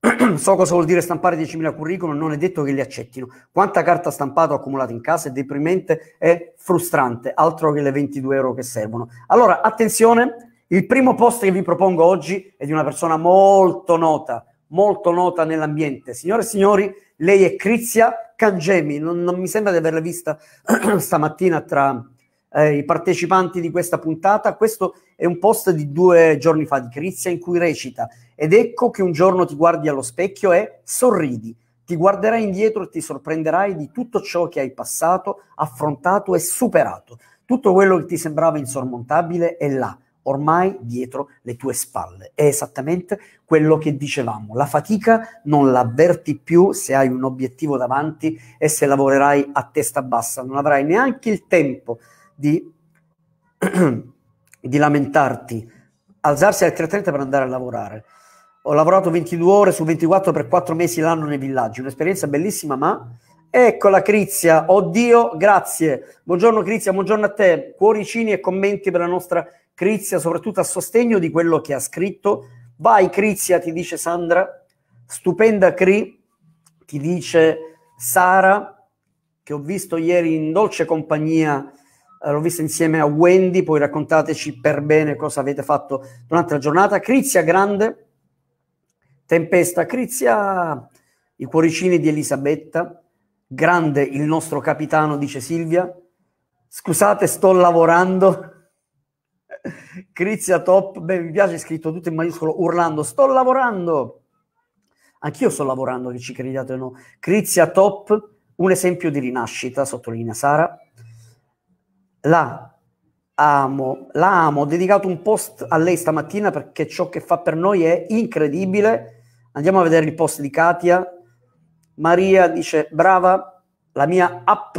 [SPEAKER 1] So cosa vuol dire stampare 10.000 curriculum, non è detto che li accettino. Quanta carta stampata ho accumulato in casa è deprimente e frustrante, altro che le 22 euro che servono. Allora, attenzione, il primo post che vi propongo oggi è di una persona molto nota, molto nota nell'ambiente. Signore e signori, lei è Crizia Cangemi, non, non mi sembra di averla vista stamattina tra eh, i partecipanti di questa puntata. Questo è un post di due giorni fa di Crizia in cui recita ed ecco che un giorno ti guardi allo specchio e sorridi. Ti guarderai indietro e ti sorprenderai di tutto ciò che hai passato, affrontato e superato. Tutto quello che ti sembrava insormontabile è là ormai dietro le tue spalle. È esattamente quello che dicevamo. La fatica non l'avverti più se hai un obiettivo davanti e se lavorerai a testa bassa. Non avrai neanche il tempo di, di lamentarti, alzarsi alle 3.30 per andare a lavorare. Ho lavorato 22 ore su 24 per 4 mesi l'anno nei villaggi, un'esperienza bellissima, ma Eccola Crizia, oddio, grazie. Buongiorno Crizia, buongiorno a te. Cuoricini e commenti per la nostra Crizia, soprattutto a sostegno di quello che ha scritto. Vai Crizia, ti dice Sandra. Stupenda Cri, ti dice Sara, che ho visto ieri in dolce compagnia, eh, l'ho vista insieme a Wendy, poi raccontateci per bene cosa avete fatto durante la giornata. Crizia Grande, Tempesta, Crizia, i cuoricini di Elisabetta, Grande il nostro capitano, dice Silvia. Scusate, sto lavorando. Crizia Top, beh, mi piace, scritto tutto in maiuscolo, urlando, sto lavorando. Anch'io sto lavorando, che ci crediate o no. Crizia Top, un esempio di rinascita, sottolinea Sara. La amo, la amo, ho dedicato un post a lei stamattina perché ciò che fa per noi è incredibile. Andiamo a vedere il post di Katia. Maria dice, brava, la mia app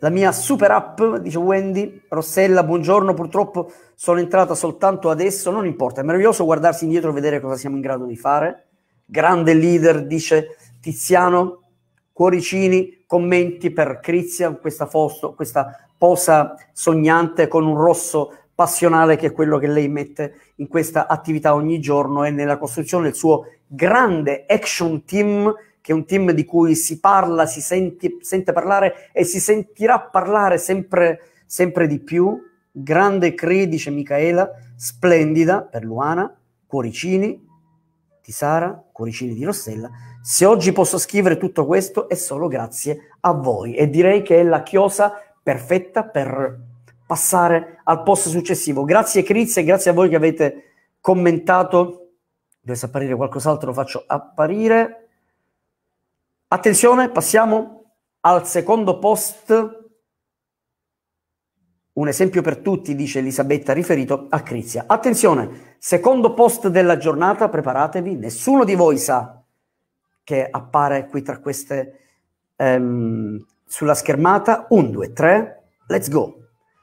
[SPEAKER 1] la mia super app, dice Wendy, Rossella, buongiorno, purtroppo sono entrata soltanto adesso, non importa, è meraviglioso guardarsi indietro e vedere cosa siamo in grado di fare. Grande leader, dice Tiziano, cuoricini, commenti per Crizia, questa, fosto, questa posa sognante con un rosso passionale che è quello che lei mette in questa attività ogni giorno e nella costruzione del suo grande action team che è un team di cui si parla, si senti, sente parlare e si sentirà parlare sempre, sempre di più. Grande Cree, dice Michaela, splendida per Luana, cuoricini di Sara, cuoricini di Rossella. Se oggi posso scrivere tutto questo è solo grazie a voi e direi che è la chiosa perfetta per passare al post successivo. Grazie Criz e grazie a voi che avete commentato. Dovesse apparire qualcos'altro lo faccio apparire. Attenzione, passiamo al secondo post. Un esempio per tutti, dice Elisabetta, riferito a Crizia. Attenzione, secondo post della giornata, preparatevi, nessuno di voi sa che appare qui tra queste ehm, sulla schermata. Un, due, tre, let's go.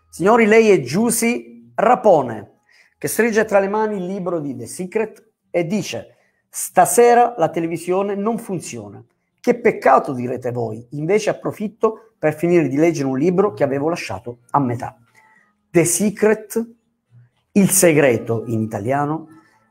[SPEAKER 1] Signori, lei è Giusy Rapone, che stringe tra le mani il libro di The Secret e dice, stasera la televisione non funziona che peccato direte voi, invece approfitto per finire di leggere un libro che avevo lasciato a metà. The Secret, Il segreto in italiano,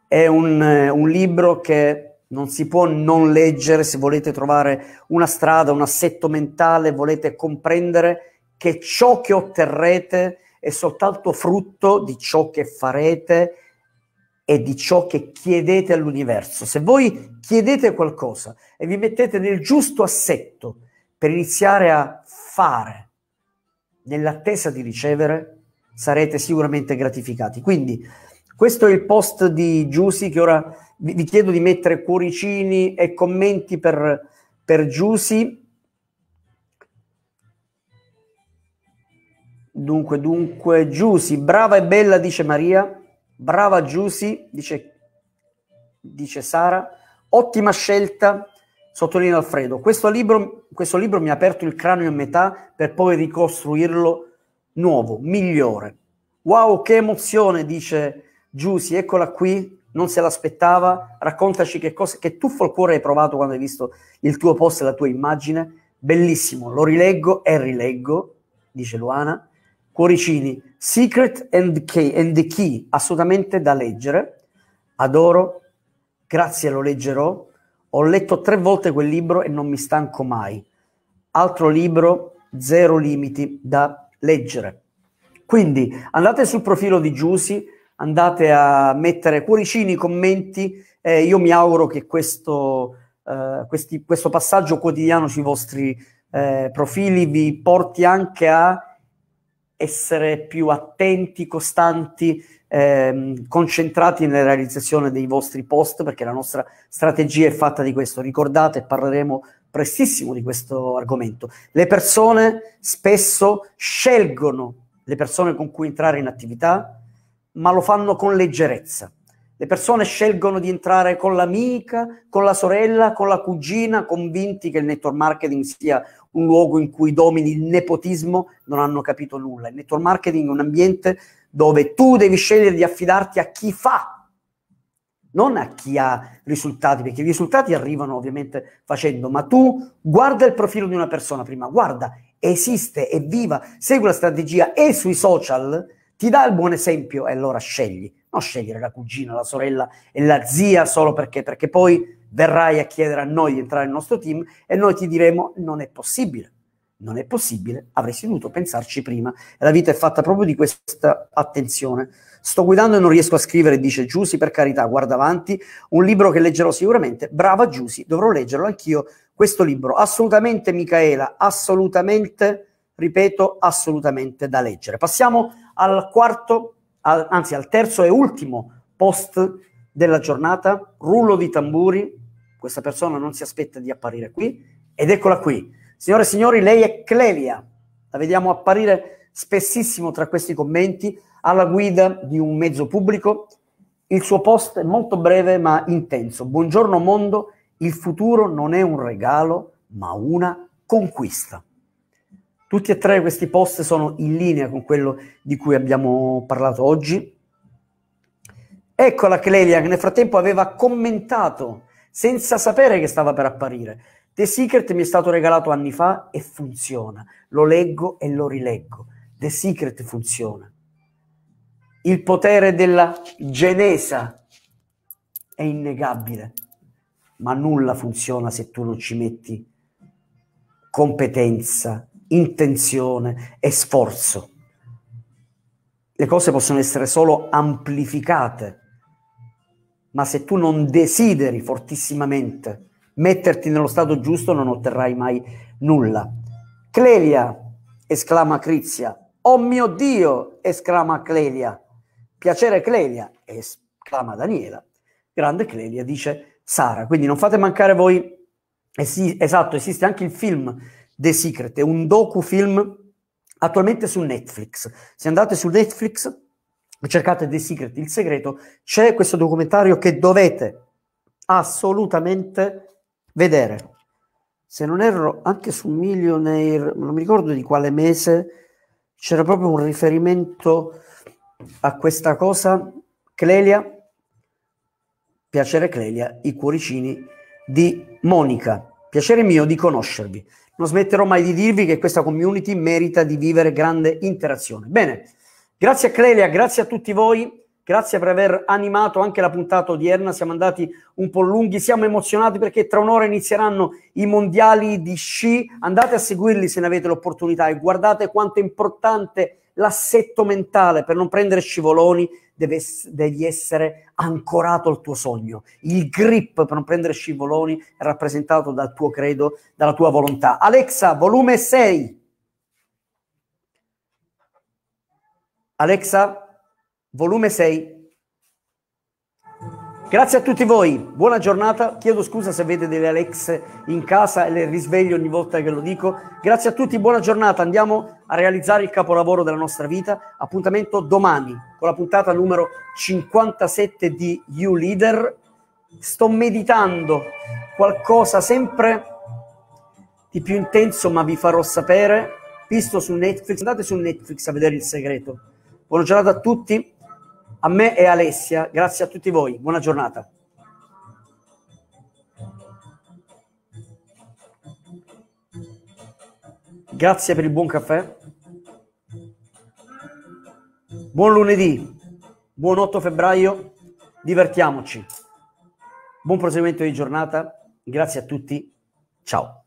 [SPEAKER 1] è un, eh, un libro che non si può non leggere se volete trovare una strada, un assetto mentale, volete comprendere che ciò che otterrete è soltanto frutto di ciò che farete e di ciò che chiedete all'universo. Se voi chiedete qualcosa e vi mettete nel giusto assetto per iniziare a fare nell'attesa di ricevere, sarete sicuramente gratificati. Quindi questo è il post di Giusy che ora vi, vi, chiedo di mettere cuoricini e commenti per, per Giusy. Dunque, dunque, Giusy, brava e bella, dice Maria. Brava Giusy, dice, dice Sara. Ottima scelta, sottolinea Alfredo. Questo libro, questo libro mi ha aperto il cranio a metà per poi ricostruirlo nuovo, migliore. Wow, che emozione, dice Giusy, eccola qui, non se l'aspettava. Raccontaci che, cosa, che tuffo al cuore hai provato quando hai visto il tuo post e la tua immagine. Bellissimo, lo rileggo e rileggo, dice Luana. Cuoricini, Secret and, key, and the Key, assolutamente da leggere, adoro, grazie lo leggerò, ho letto tre volte quel libro e non mi stanco mai. Altro libro, Zero Limiti, da leggere. Quindi andate sul profilo di Giusy, andate a mettere cuoricini, commenti, eh, io mi auguro che questo, eh, questi, questo passaggio quotidiano sui vostri eh, profili vi porti anche a essere più attenti, costanti, ehm, concentrati nella realizzazione dei vostri post, perché la nostra strategia è fatta di questo. Ricordate, parleremo prestissimo di questo argomento. Le persone spesso scelgono le persone con cui entrare in attività, ma lo fanno con leggerezza. Le persone scelgono di entrare con l'amica, con la sorella, con la cugina, convinti che il network marketing sia un luogo in cui domini il nepotismo, non hanno capito nulla. Il network marketing è un ambiente dove tu devi scegliere di affidarti a chi fa, non a chi ha risultati, perché i risultati arrivano ovviamente facendo, ma tu guarda il profilo di una persona prima, guarda, esiste, è viva, segui la strategia e sui social ti dà il buon esempio e allora scegli, non scegliere la cugina, la sorella e la zia solo perché, perché poi verrai a chiedere a noi di entrare nel nostro team e noi ti diremo non è possibile. Non è possibile, avresti dovuto pensarci prima. E la vita è fatta proprio di questa attenzione. Sto guidando e non riesco a scrivere, dice Giussi, per carità, guarda avanti, un libro che leggerò sicuramente. Brava Giussi, dovrò leggerlo anch'io questo libro. Assolutamente Micaela, assolutamente, ripeto, assolutamente da leggere. Passiamo al quarto, al, anzi al terzo e ultimo post della giornata, rullo di tamburi, questa persona non si aspetta di apparire qui ed eccola qui. Signore e signori, lei è Clelia. La vediamo apparire spessissimo tra questi commenti alla guida di un mezzo pubblico. Il suo post è molto breve ma intenso. Buongiorno mondo, il futuro non è un regalo ma una conquista. Tutti e tre questi post sono in linea con quello di cui abbiamo parlato oggi. Eccola Clelia che nel frattempo aveva commentato senza sapere che stava per apparire. The Secret mi è stato regalato anni fa e funziona. Lo leggo e lo rileggo. The Secret funziona. Il potere della genesa è innegabile, ma nulla funziona se tu non ci metti competenza, intenzione e sforzo. Le cose possono essere solo amplificate ma se tu non desideri fortissimamente metterti nello stato giusto non otterrai mai nulla. Clelia, esclama Crizia. Oh mio Dio, esclama Clelia. Piacere Clelia, esclama Daniela. Grande Clelia, dice Sara. Quindi non fate mancare voi, Esi- esatto, esiste anche il film The Secret, è un docufilm attualmente su Netflix. Se andate su Netflix cercate dei Secret, il segreto, c'è questo documentario che dovete assolutamente vedere. Se non erro, anche su Millionaire, non mi ricordo di quale mese, c'era proprio un riferimento a questa cosa. Clelia, piacere Clelia, i cuoricini di Monica. Piacere mio di conoscervi. Non smetterò mai di dirvi che questa community merita di vivere grande interazione. Bene, Grazie a Clelia, grazie a tutti voi, grazie per aver animato anche la puntata odierna, siamo andati un po' lunghi, siamo emozionati perché tra un'ora inizieranno i mondiali di sci, andate a seguirli se ne avete l'opportunità e guardate quanto è importante l'assetto mentale per non prendere scivoloni, deve, devi essere ancorato al tuo sogno, il grip per non prendere scivoloni è rappresentato dal tuo credo, dalla tua volontà. Alexa, volume 6. Alexa, volume 6. Grazie a tutti voi, buona giornata, chiedo scusa se avete delle Alex in casa e le risveglio ogni volta che lo dico. Grazie a tutti, buona giornata, andiamo a realizzare il capolavoro della nostra vita. Appuntamento domani con la puntata numero 57 di You Leader. Sto meditando qualcosa sempre di più intenso, ma vi farò sapere. Visto su Netflix, andate su Netflix a vedere il segreto Buona giornata a tutti, a me e Alessia. Grazie a tutti voi. Buona giornata. Grazie per il buon caffè. Buon lunedì, buon 8 febbraio, divertiamoci. Buon proseguimento di giornata, grazie a tutti, ciao.